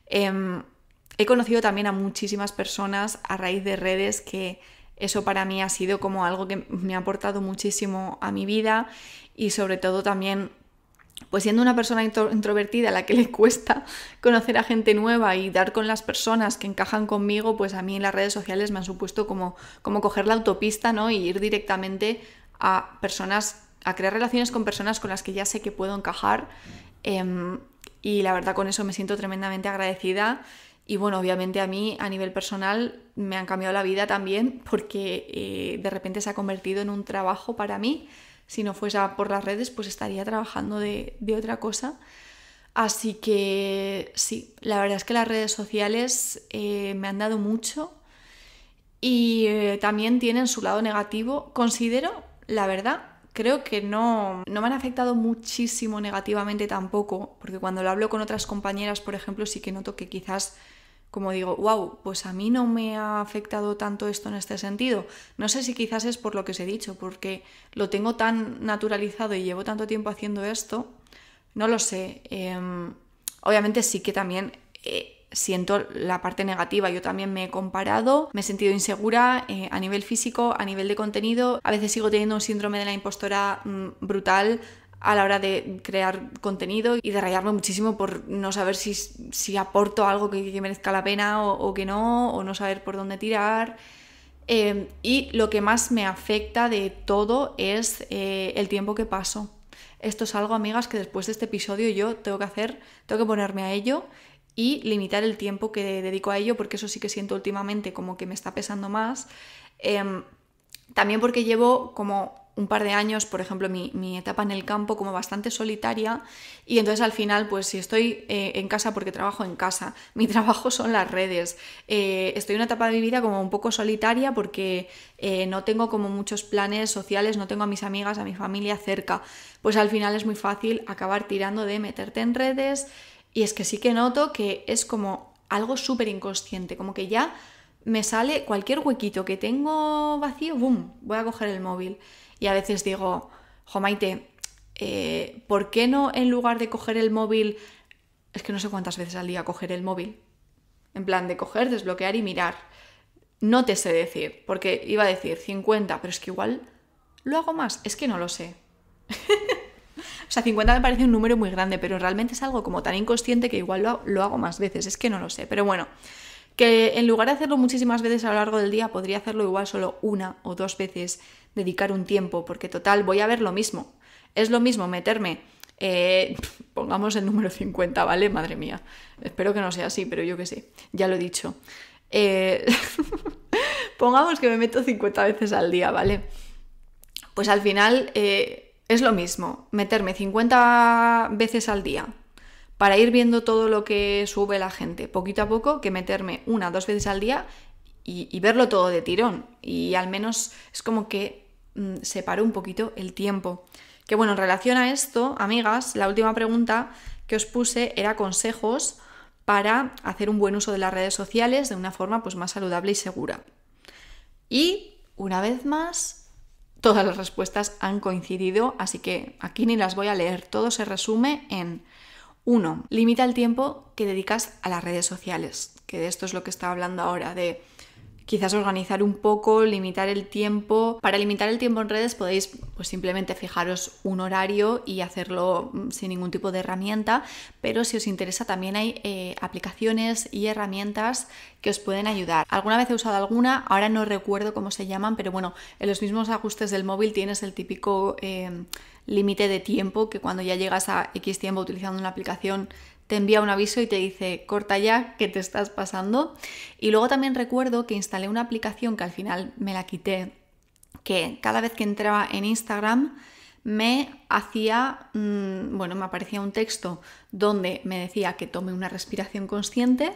Em, He conocido también a muchísimas personas a raíz de redes que eso para mí ha sido como algo que me ha aportado muchísimo a mi vida y sobre todo también pues siendo una persona introvertida a la que le cuesta [laughs] conocer a gente nueva y dar con las personas que encajan conmigo, pues a mí las redes sociales me han supuesto como, como coger la autopista, ¿no? Y ir directamente a personas, a crear relaciones con personas con las que ya sé que puedo encajar. Em, y la verdad con eso me siento tremendamente agradecida y bueno, obviamente a mí a nivel personal me han cambiado la vida también porque eh, de repente se ha convertido en un trabajo para mí. Si no fuese por las redes, pues estaría trabajando de, otra cosa. Así que sí, la verdad es que las redes sociales eh, me han dado mucho y eh, también tienen su lado negativo. Considero, la verdad, creo que no, no me han afectado muchísimo negativamente tampoco, porque cuando lo hablo con otras compañeras, por ejemplo, sí que noto que quizás como digo, wow, pues a mí no me ha afectado tanto esto en este sentido. No sé si quizás es por lo que os he dicho, porque lo tengo tan naturalizado y llevo tanto tiempo haciendo esto, no lo sé. Em, obviamente sí que también... Eh, siento la parte negativa. Yo también me he comparado, me he sentido insegura eh, a nivel físico, a nivel de contenido. A veces sigo teniendo un síndrome de la impostora mm, brutal a la hora de crear contenido y de rayarme muchísimo por no saber si, si aporto algo que, merezca la pena o, que no, o no saber por dónde tirar. Eh, y lo que más me afecta de todo es eh, el tiempo que paso. Esto es algo, amigas, que después de este episodio yo tengo que hacer, tengo que ponerme a ello y limitar el tiempo que dedico a ello, porque eso sí que siento últimamente como que me está pesando más. Em, también porque llevo como un par de años, por ejemplo, mi, etapa en el campo como bastante solitaria y entonces al final, pues si estoy eh, en casa porque trabajo en casa, [laughs] mi trabajo son las redes, eh, estoy en una etapa de mi vida como un poco solitaria porque eh, no tengo como muchos planes sociales, no tengo a mis amigas, a mi familia cerca, pues al final es muy fácil acabar tirando de meterte en redes y es que sí que noto que es como algo súper inconsciente, como que ya me sale cualquier huequito que tengo vacío, ¡boom!, voy a coger el móvil. Y a veces digo, Jomaite, eh, ¿por qué no en lugar de coger el móvil, es que no sé cuántas veces al día coger el móvil? En plan de coger, desbloquear y mirar. No te sé decir, porque iba a decir 50, pero es que igual lo hago más, es que no lo sé. [laughs] o sea, 50 me parece un número muy grande, pero realmente es algo como tan inconsciente que igual lo, lo hago más veces, es que no lo sé. Pero bueno, que en lugar de hacerlo muchísimas veces a lo largo del día, podría hacerlo igual solo una o dos veces dedicar un tiempo, porque total, voy a ver lo mismo. Es lo mismo meterme, eh, [laughs] pongamos el número 50, ¿vale? Madre mía. Espero que no sea así, pero yo qué sé, ya lo he dicho. Eh, [laughs] pongamos que me meto 50 veces al día, ¿vale? Pues al final eh, es lo mismo, meterme 50 veces al día para ir viendo todo lo que sube la gente, poquito a poco, que meterme una, dos veces al día y verlo todo de tirón. Y al menos es como que Mm, separó un poquito el tiempo. Que bueno, en relación a esto, amigas, la última pregunta que os puse era consejos para hacer un buen uso de las redes sociales de una forma pues, más saludable y segura. Y una vez más, todas las respuestas han coincidido, así que aquí ni las voy a leer. Todo se resume en 1. Limita el tiempo que dedicas a las redes sociales, que de esto es lo que estaba hablando ahora, de quizás organizar un poco, limitar el tiempo. Para limitar el tiempo en redes podéis pues simplemente fijaros un horario y hacerlo mm, sin ningún tipo de herramienta, pero si os interesa también hay eh, aplicaciones y herramientas que os pueden ayudar. Alguna vez he usado alguna, ahora no recuerdo cómo se llaman, pero bueno, en los mismos ajustes del móvil tienes el típico eh, límite de tiempo que cuando ya llegas a X tiempo utilizando una aplicación te envía un aviso y te dice, corta ya, que te estás pasando. Y luego también recuerdo que instalé una aplicación que al final me la quité, que cada vez que entraba en Instagram me hacía, mm, bueno, me aparecía un texto donde me decía que tome una respiración consciente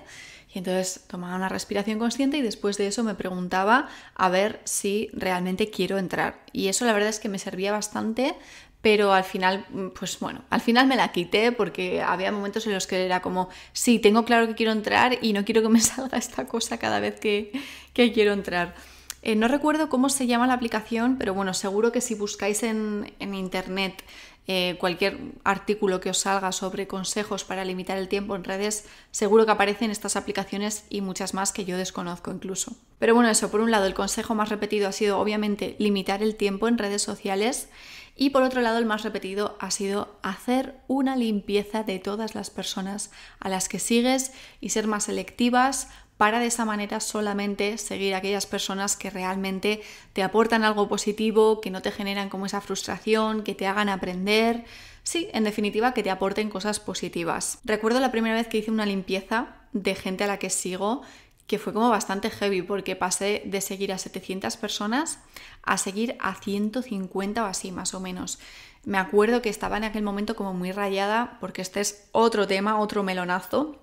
y entonces tomaba una respiración consciente y después de eso me preguntaba a ver si realmente quiero entrar. Y eso la verdad es que me servía bastante pero al final, mm, pues bueno, al final me la quité porque había momentos en los que era como, sí, tengo claro que quiero entrar y no quiero que me [laughs] salga esta cosa cada vez que, quiero entrar. Eh, no recuerdo cómo se llama la aplicación, pero bueno, seguro que si buscáis en, internet eh, cualquier artículo que os salga sobre consejos para limitar el tiempo en redes, seguro que aparecen estas aplicaciones y muchas más que yo desconozco incluso. Pero bueno, eso, por un lado, el consejo más repetido ha sido obviamente limitar el tiempo en redes sociales. Y por otro lado, el más repetido ha sido hacer una limpieza de todas las personas a las que sigues y ser más selectivas para de esa manera solamente seguir a aquellas personas que realmente te aportan algo positivo, que no te generan como esa frustración, que te hagan aprender. Sí, en definitiva, que te aporten cosas positivas. Recuerdo la primera vez que hice una limpieza de gente a la que sigo que fue como bastante heavy porque pasé de seguir a 700 personas a seguir a 150 o así, más o menos. Me acuerdo que estaba en aquel momento como muy rayada porque este es otro tema, otro melonazo,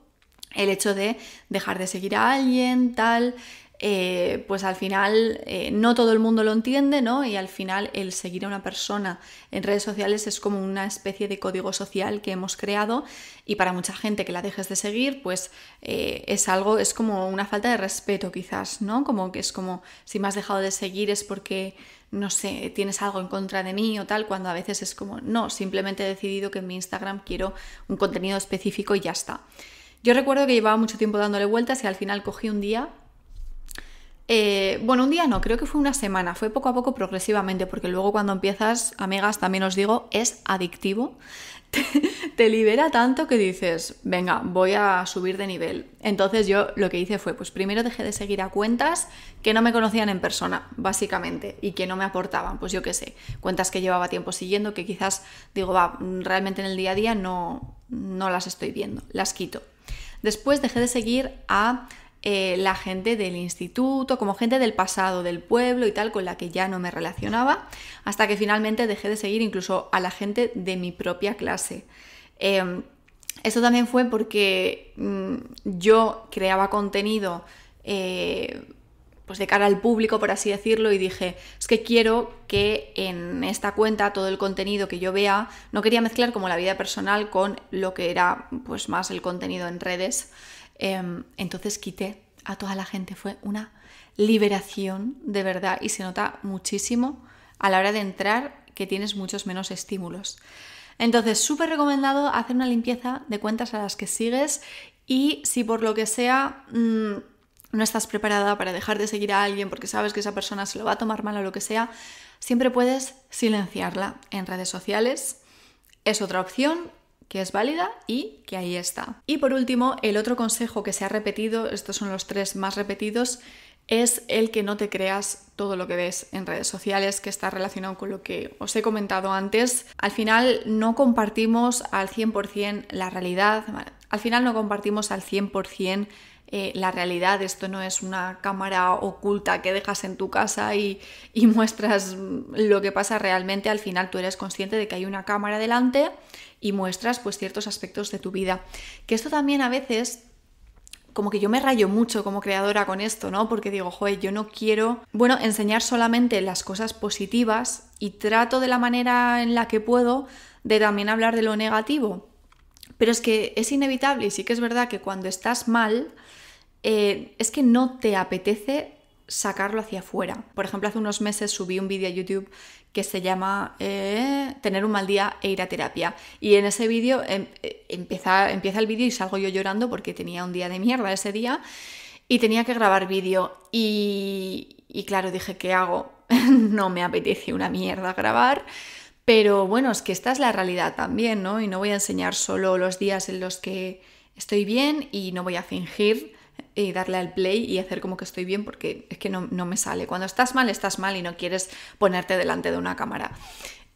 el hecho de dejar de seguir a alguien, tal, eh, pues al final eh, no todo el mundo lo entiende, ¿no? Y al final el seguir a una persona en redes sociales es como una especie de código social que hemos creado y para mucha gente que la dejes de seguir, pues eh, es algo, es como una falta de respeto quizás, ¿no? Como que es como, si me has dejado de seguir es porque no sé, tienes algo en contra de mí o tal, cuando a veces es como, no, simplemente he decidido que en mi Instagram quiero un contenido específico y ya está. Yo recuerdo que llevaba mucho tiempo dándole vueltas y al final cogí un día eh, bueno, un día no, creo que fue una semana, fue poco a poco progresivamente, porque luego cuando empiezas, amigas, también os digo, es adictivo. [laughs] Te, libera tanto que dices, venga, voy a subir de nivel. Entonces yo lo que hice fue, pues primero dejé de seguir a cuentas que no me conocían en persona, básicamente, y que no me aportaban, pues yo qué sé, cuentas que llevaba tiempo siguiendo, que quizás digo, va, realmente en el día a día no, no las estoy viendo, las quito. Después dejé de seguir a eh, la gente del instituto, como gente del pasado, del pueblo y tal, con la que ya no me relacionaba, hasta que finalmente dejé de seguir incluso a la gente de mi propia clase. Em, eso esto también fue porque mm, yo creaba contenido eh, pues de cara al público, por así decirlo, y dije, es que quiero que en esta cuenta todo el contenido que yo vea, no quería mezclar como la vida personal con lo que era pues, más el contenido en redes. Em, entonces quité a toda la gente, fue una liberación de verdad y se nota muchísimo a la hora de entrar que tienes muchos menos estímulos. Entonces, súper recomendado hacer una limpieza de cuentas a las que sigues y si por lo que sea mm, no estás preparada para dejar de seguir a alguien porque sabes que esa persona se lo va a tomar mal o lo que sea, siempre puedes silenciarla en redes sociales. Es otra opción que es válida y que ahí está. Y por último, el otro consejo que se ha repetido, estos son los tres más repetidos, es el que no te creas todo lo que ves en redes sociales que está relacionado con lo que os he comentado antes. Al final no compartimos al 100% la realidad, al final no compartimos al 100% eh, la realidad, esto no es una cámara oculta que dejas en tu casa y, y [laughs] muestras lo que pasa realmente, al final tú eres consciente de que hay una cámara delante y muestras pues ciertos aspectos de tu vida. Que esto también a veces como que yo me rayo mucho como creadora con esto, ¿no? Porque digo, joder, yo no quiero, bueno, enseñar solamente las cosas positivas y trato de la manera en la que puedo de también hablar de lo negativo. Pero es que es inevitable y sí que es verdad que cuando estás mal, eh, es que no te apetece sacarlo hacia afuera. Por ejemplo, hace unos meses subí un vídeo a YouTube que se llama eh, Tener un mal día e ir a terapia. Y en ese vídeo em, eh, empieza, el vídeo y salgo yo llorando porque tenía un día de mierda ese día y tenía que grabar vídeo. Y, y claro, dije, ¿qué hago? [laughs] no me apetece una mierda grabar. Pero bueno, es que esta es la realidad también, ¿no? Y no voy a enseñar solo los días en los que estoy bien y no voy a fingir y darle al play y hacer como que estoy bien porque es que no, me sale. Cuando estás mal, estás mal y no quieres ponerte delante de una cámara.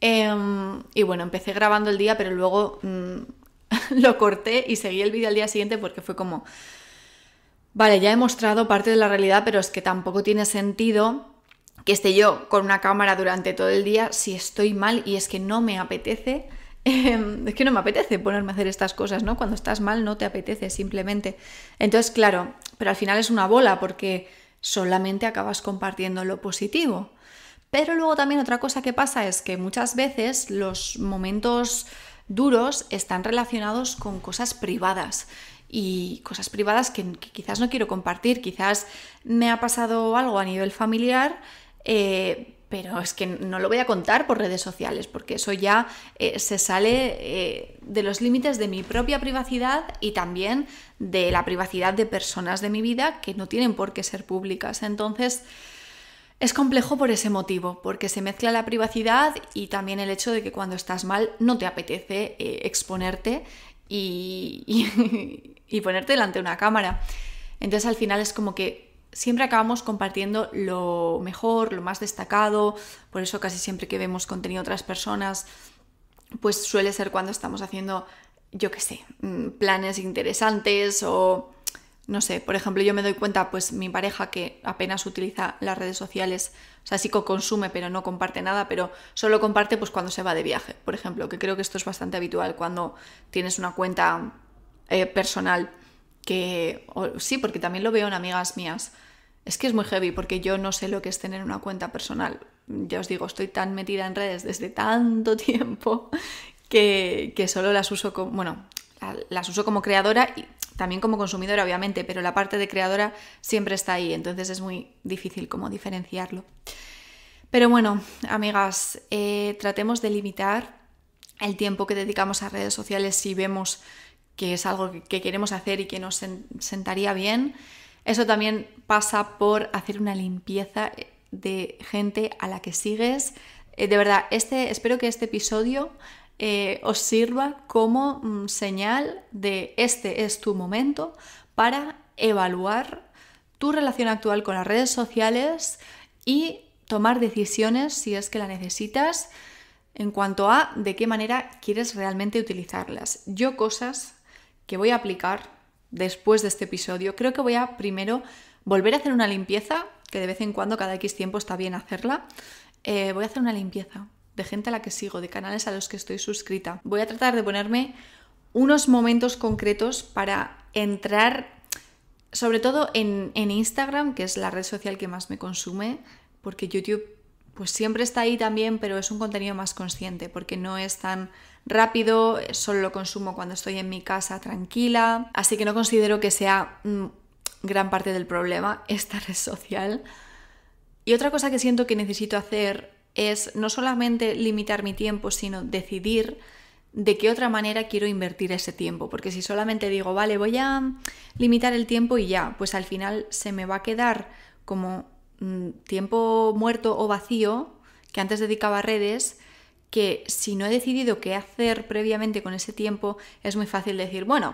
Em, y bueno, empecé grabando el día, pero luego mm, [laughs] lo corté y seguí el vídeo al día siguiente porque fue como, vale, ya he mostrado parte de la realidad, pero es que tampoco tiene sentido que esté yo con una cámara durante todo el día si estoy mal y es que no me apetece Em, es que no me apetece ponerme a hacer estas cosas, ¿no? Cuando estás mal no te apetece simplemente. Entonces, claro, pero al final es una bola porque solamente acabas compartiendo lo positivo. Pero luego también otra cosa que pasa es que muchas veces los momentos duros están relacionados con cosas privadas y cosas privadas que, quizás no quiero compartir, quizás me ha pasado algo a nivel familiar. Eh, pero es que no lo voy a contar por redes sociales, porque eso ya eh, se sale eh, de los límites de mi propia privacidad y también de la privacidad de personas de mi vida que no tienen por qué ser públicas. Entonces, es complejo por ese motivo, porque se mezcla la privacidad y también el hecho de que cuando estás mal no te apetece eh, exponerte [laughs] y ponerte delante de una cámara. Entonces al final es como que siempre acabamos compartiendo lo mejor, lo más destacado, por eso casi siempre que vemos contenido de otras personas, pues suele ser cuando estamos haciendo, yo qué sé, mm, planes interesantes o, no sé, por ejemplo, yo me doy cuenta, pues mi pareja que apenas utiliza las redes sociales, o sea, sí que consume, pero no comparte nada, pero solo comparte pues cuando se va de viaje, por ejemplo, que creo que esto es bastante habitual cuando tienes una cuenta eh, personal que sí, porque también lo veo en amigas mías es que es muy heavy porque yo no sé lo que es tener una cuenta personal. Ya os digo, estoy tan metida en redes desde tanto [laughs] tiempo que, solo las uso como, bueno, las uso como creadora y también como consumidora, obviamente, pero la parte de creadora siempre está ahí, entonces es muy difícil como diferenciarlo. Pero bueno, amigas, eh, tratemos de limitar el tiempo que dedicamos a redes sociales si vemos que es algo que queremos hacer y que nos sentaría bien. Eso también pasa por hacer una limpieza eh, de gente a la que sigues. Eh, de verdad, este, espero que este episodio eh, os sirva como mm, señal de este es tu momento para evaluar tu relación actual con las redes sociales y tomar decisiones si es que la necesitas en cuanto a de qué manera quieres realmente utilizarlas. Yo cosas que voy a aplicar después de este episodio. Creo que voy a primero volver a hacer una limpieza, que de vez en cuando, cada X tiempo está bien hacerla. Eh, voy a hacer una limpieza de gente a la que sigo, de canales a los que estoy suscrita. Voy a tratar de ponerme unos momentos concretos para entrar, sobre todo en, en Instagram, que es la red social que más me consume, porque YouTube pues siempre está ahí también, pero es un contenido más consciente, porque no es tan rápido, solo lo consumo cuando estoy en mi casa tranquila, así que no considero que sea mm, gran parte del problema esta red social. Y otra cosa que siento que necesito hacer es no solamente limitar mi tiempo, sino decidir de qué otra manera quiero invertir ese tiempo, porque si solamente digo, vale, voy a limitar el tiempo y ya, pues al final se me va a quedar como mm, tiempo muerto o vacío que antes dedicaba a redes que si no he decidido qué hacer previamente con ese tiempo, es muy fácil decir, bueno,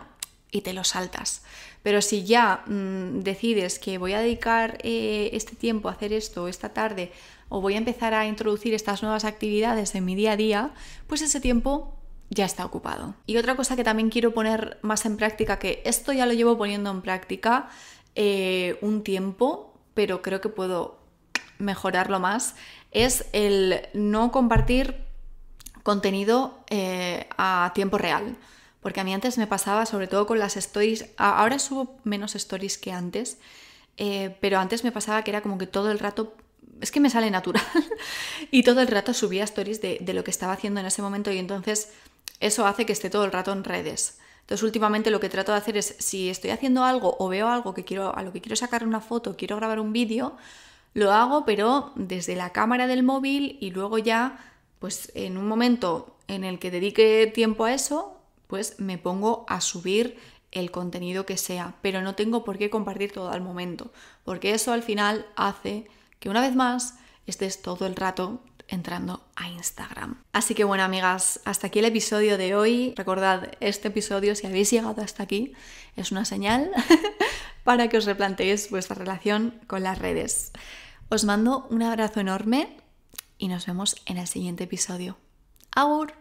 y te lo saltas. Pero si ya mm, decides que voy a dedicar eh, este tiempo a hacer esto esta tarde o voy a empezar a introducir estas nuevas actividades en mi día a día, pues ese tiempo ya está ocupado. Y otra cosa que también quiero poner más en práctica, que esto ya lo llevo poniendo en práctica eh, un tiempo, pero creo que puedo mejorarlo más, es el no compartir contenido eh, a tiempo real. Porque a mí antes me pasaba, sobre todo con las stories, ahora subo menos stories que antes, eh, pero antes me pasaba que era como que todo el rato, es que me sale natural, [laughs] y todo el rato subía stories de, de, lo que estaba haciendo en ese momento y entonces eso hace que esté todo el rato en redes. Entonces últimamente lo que trato de hacer es, si estoy haciendo algo o veo algo que quiero, a lo que quiero sacar una foto, quiero grabar un vídeo, lo hago pero desde la cámara del móvil y luego ya pues en un momento en el que dedique tiempo a eso, pues me pongo a subir el contenido que sea, pero no tengo por qué compartir todo al momento, porque eso al final hace que una vez más estés todo el rato entrando a Instagram. Así que bueno amigas, hasta aquí el episodio de hoy. Recordad, este episodio, si habéis llegado hasta aquí, es una señal [laughs] para que os replanteéis vuestra relación con las redes. Os mando un abrazo enorme, y nos vemos en el siguiente episodio. ¡Aur!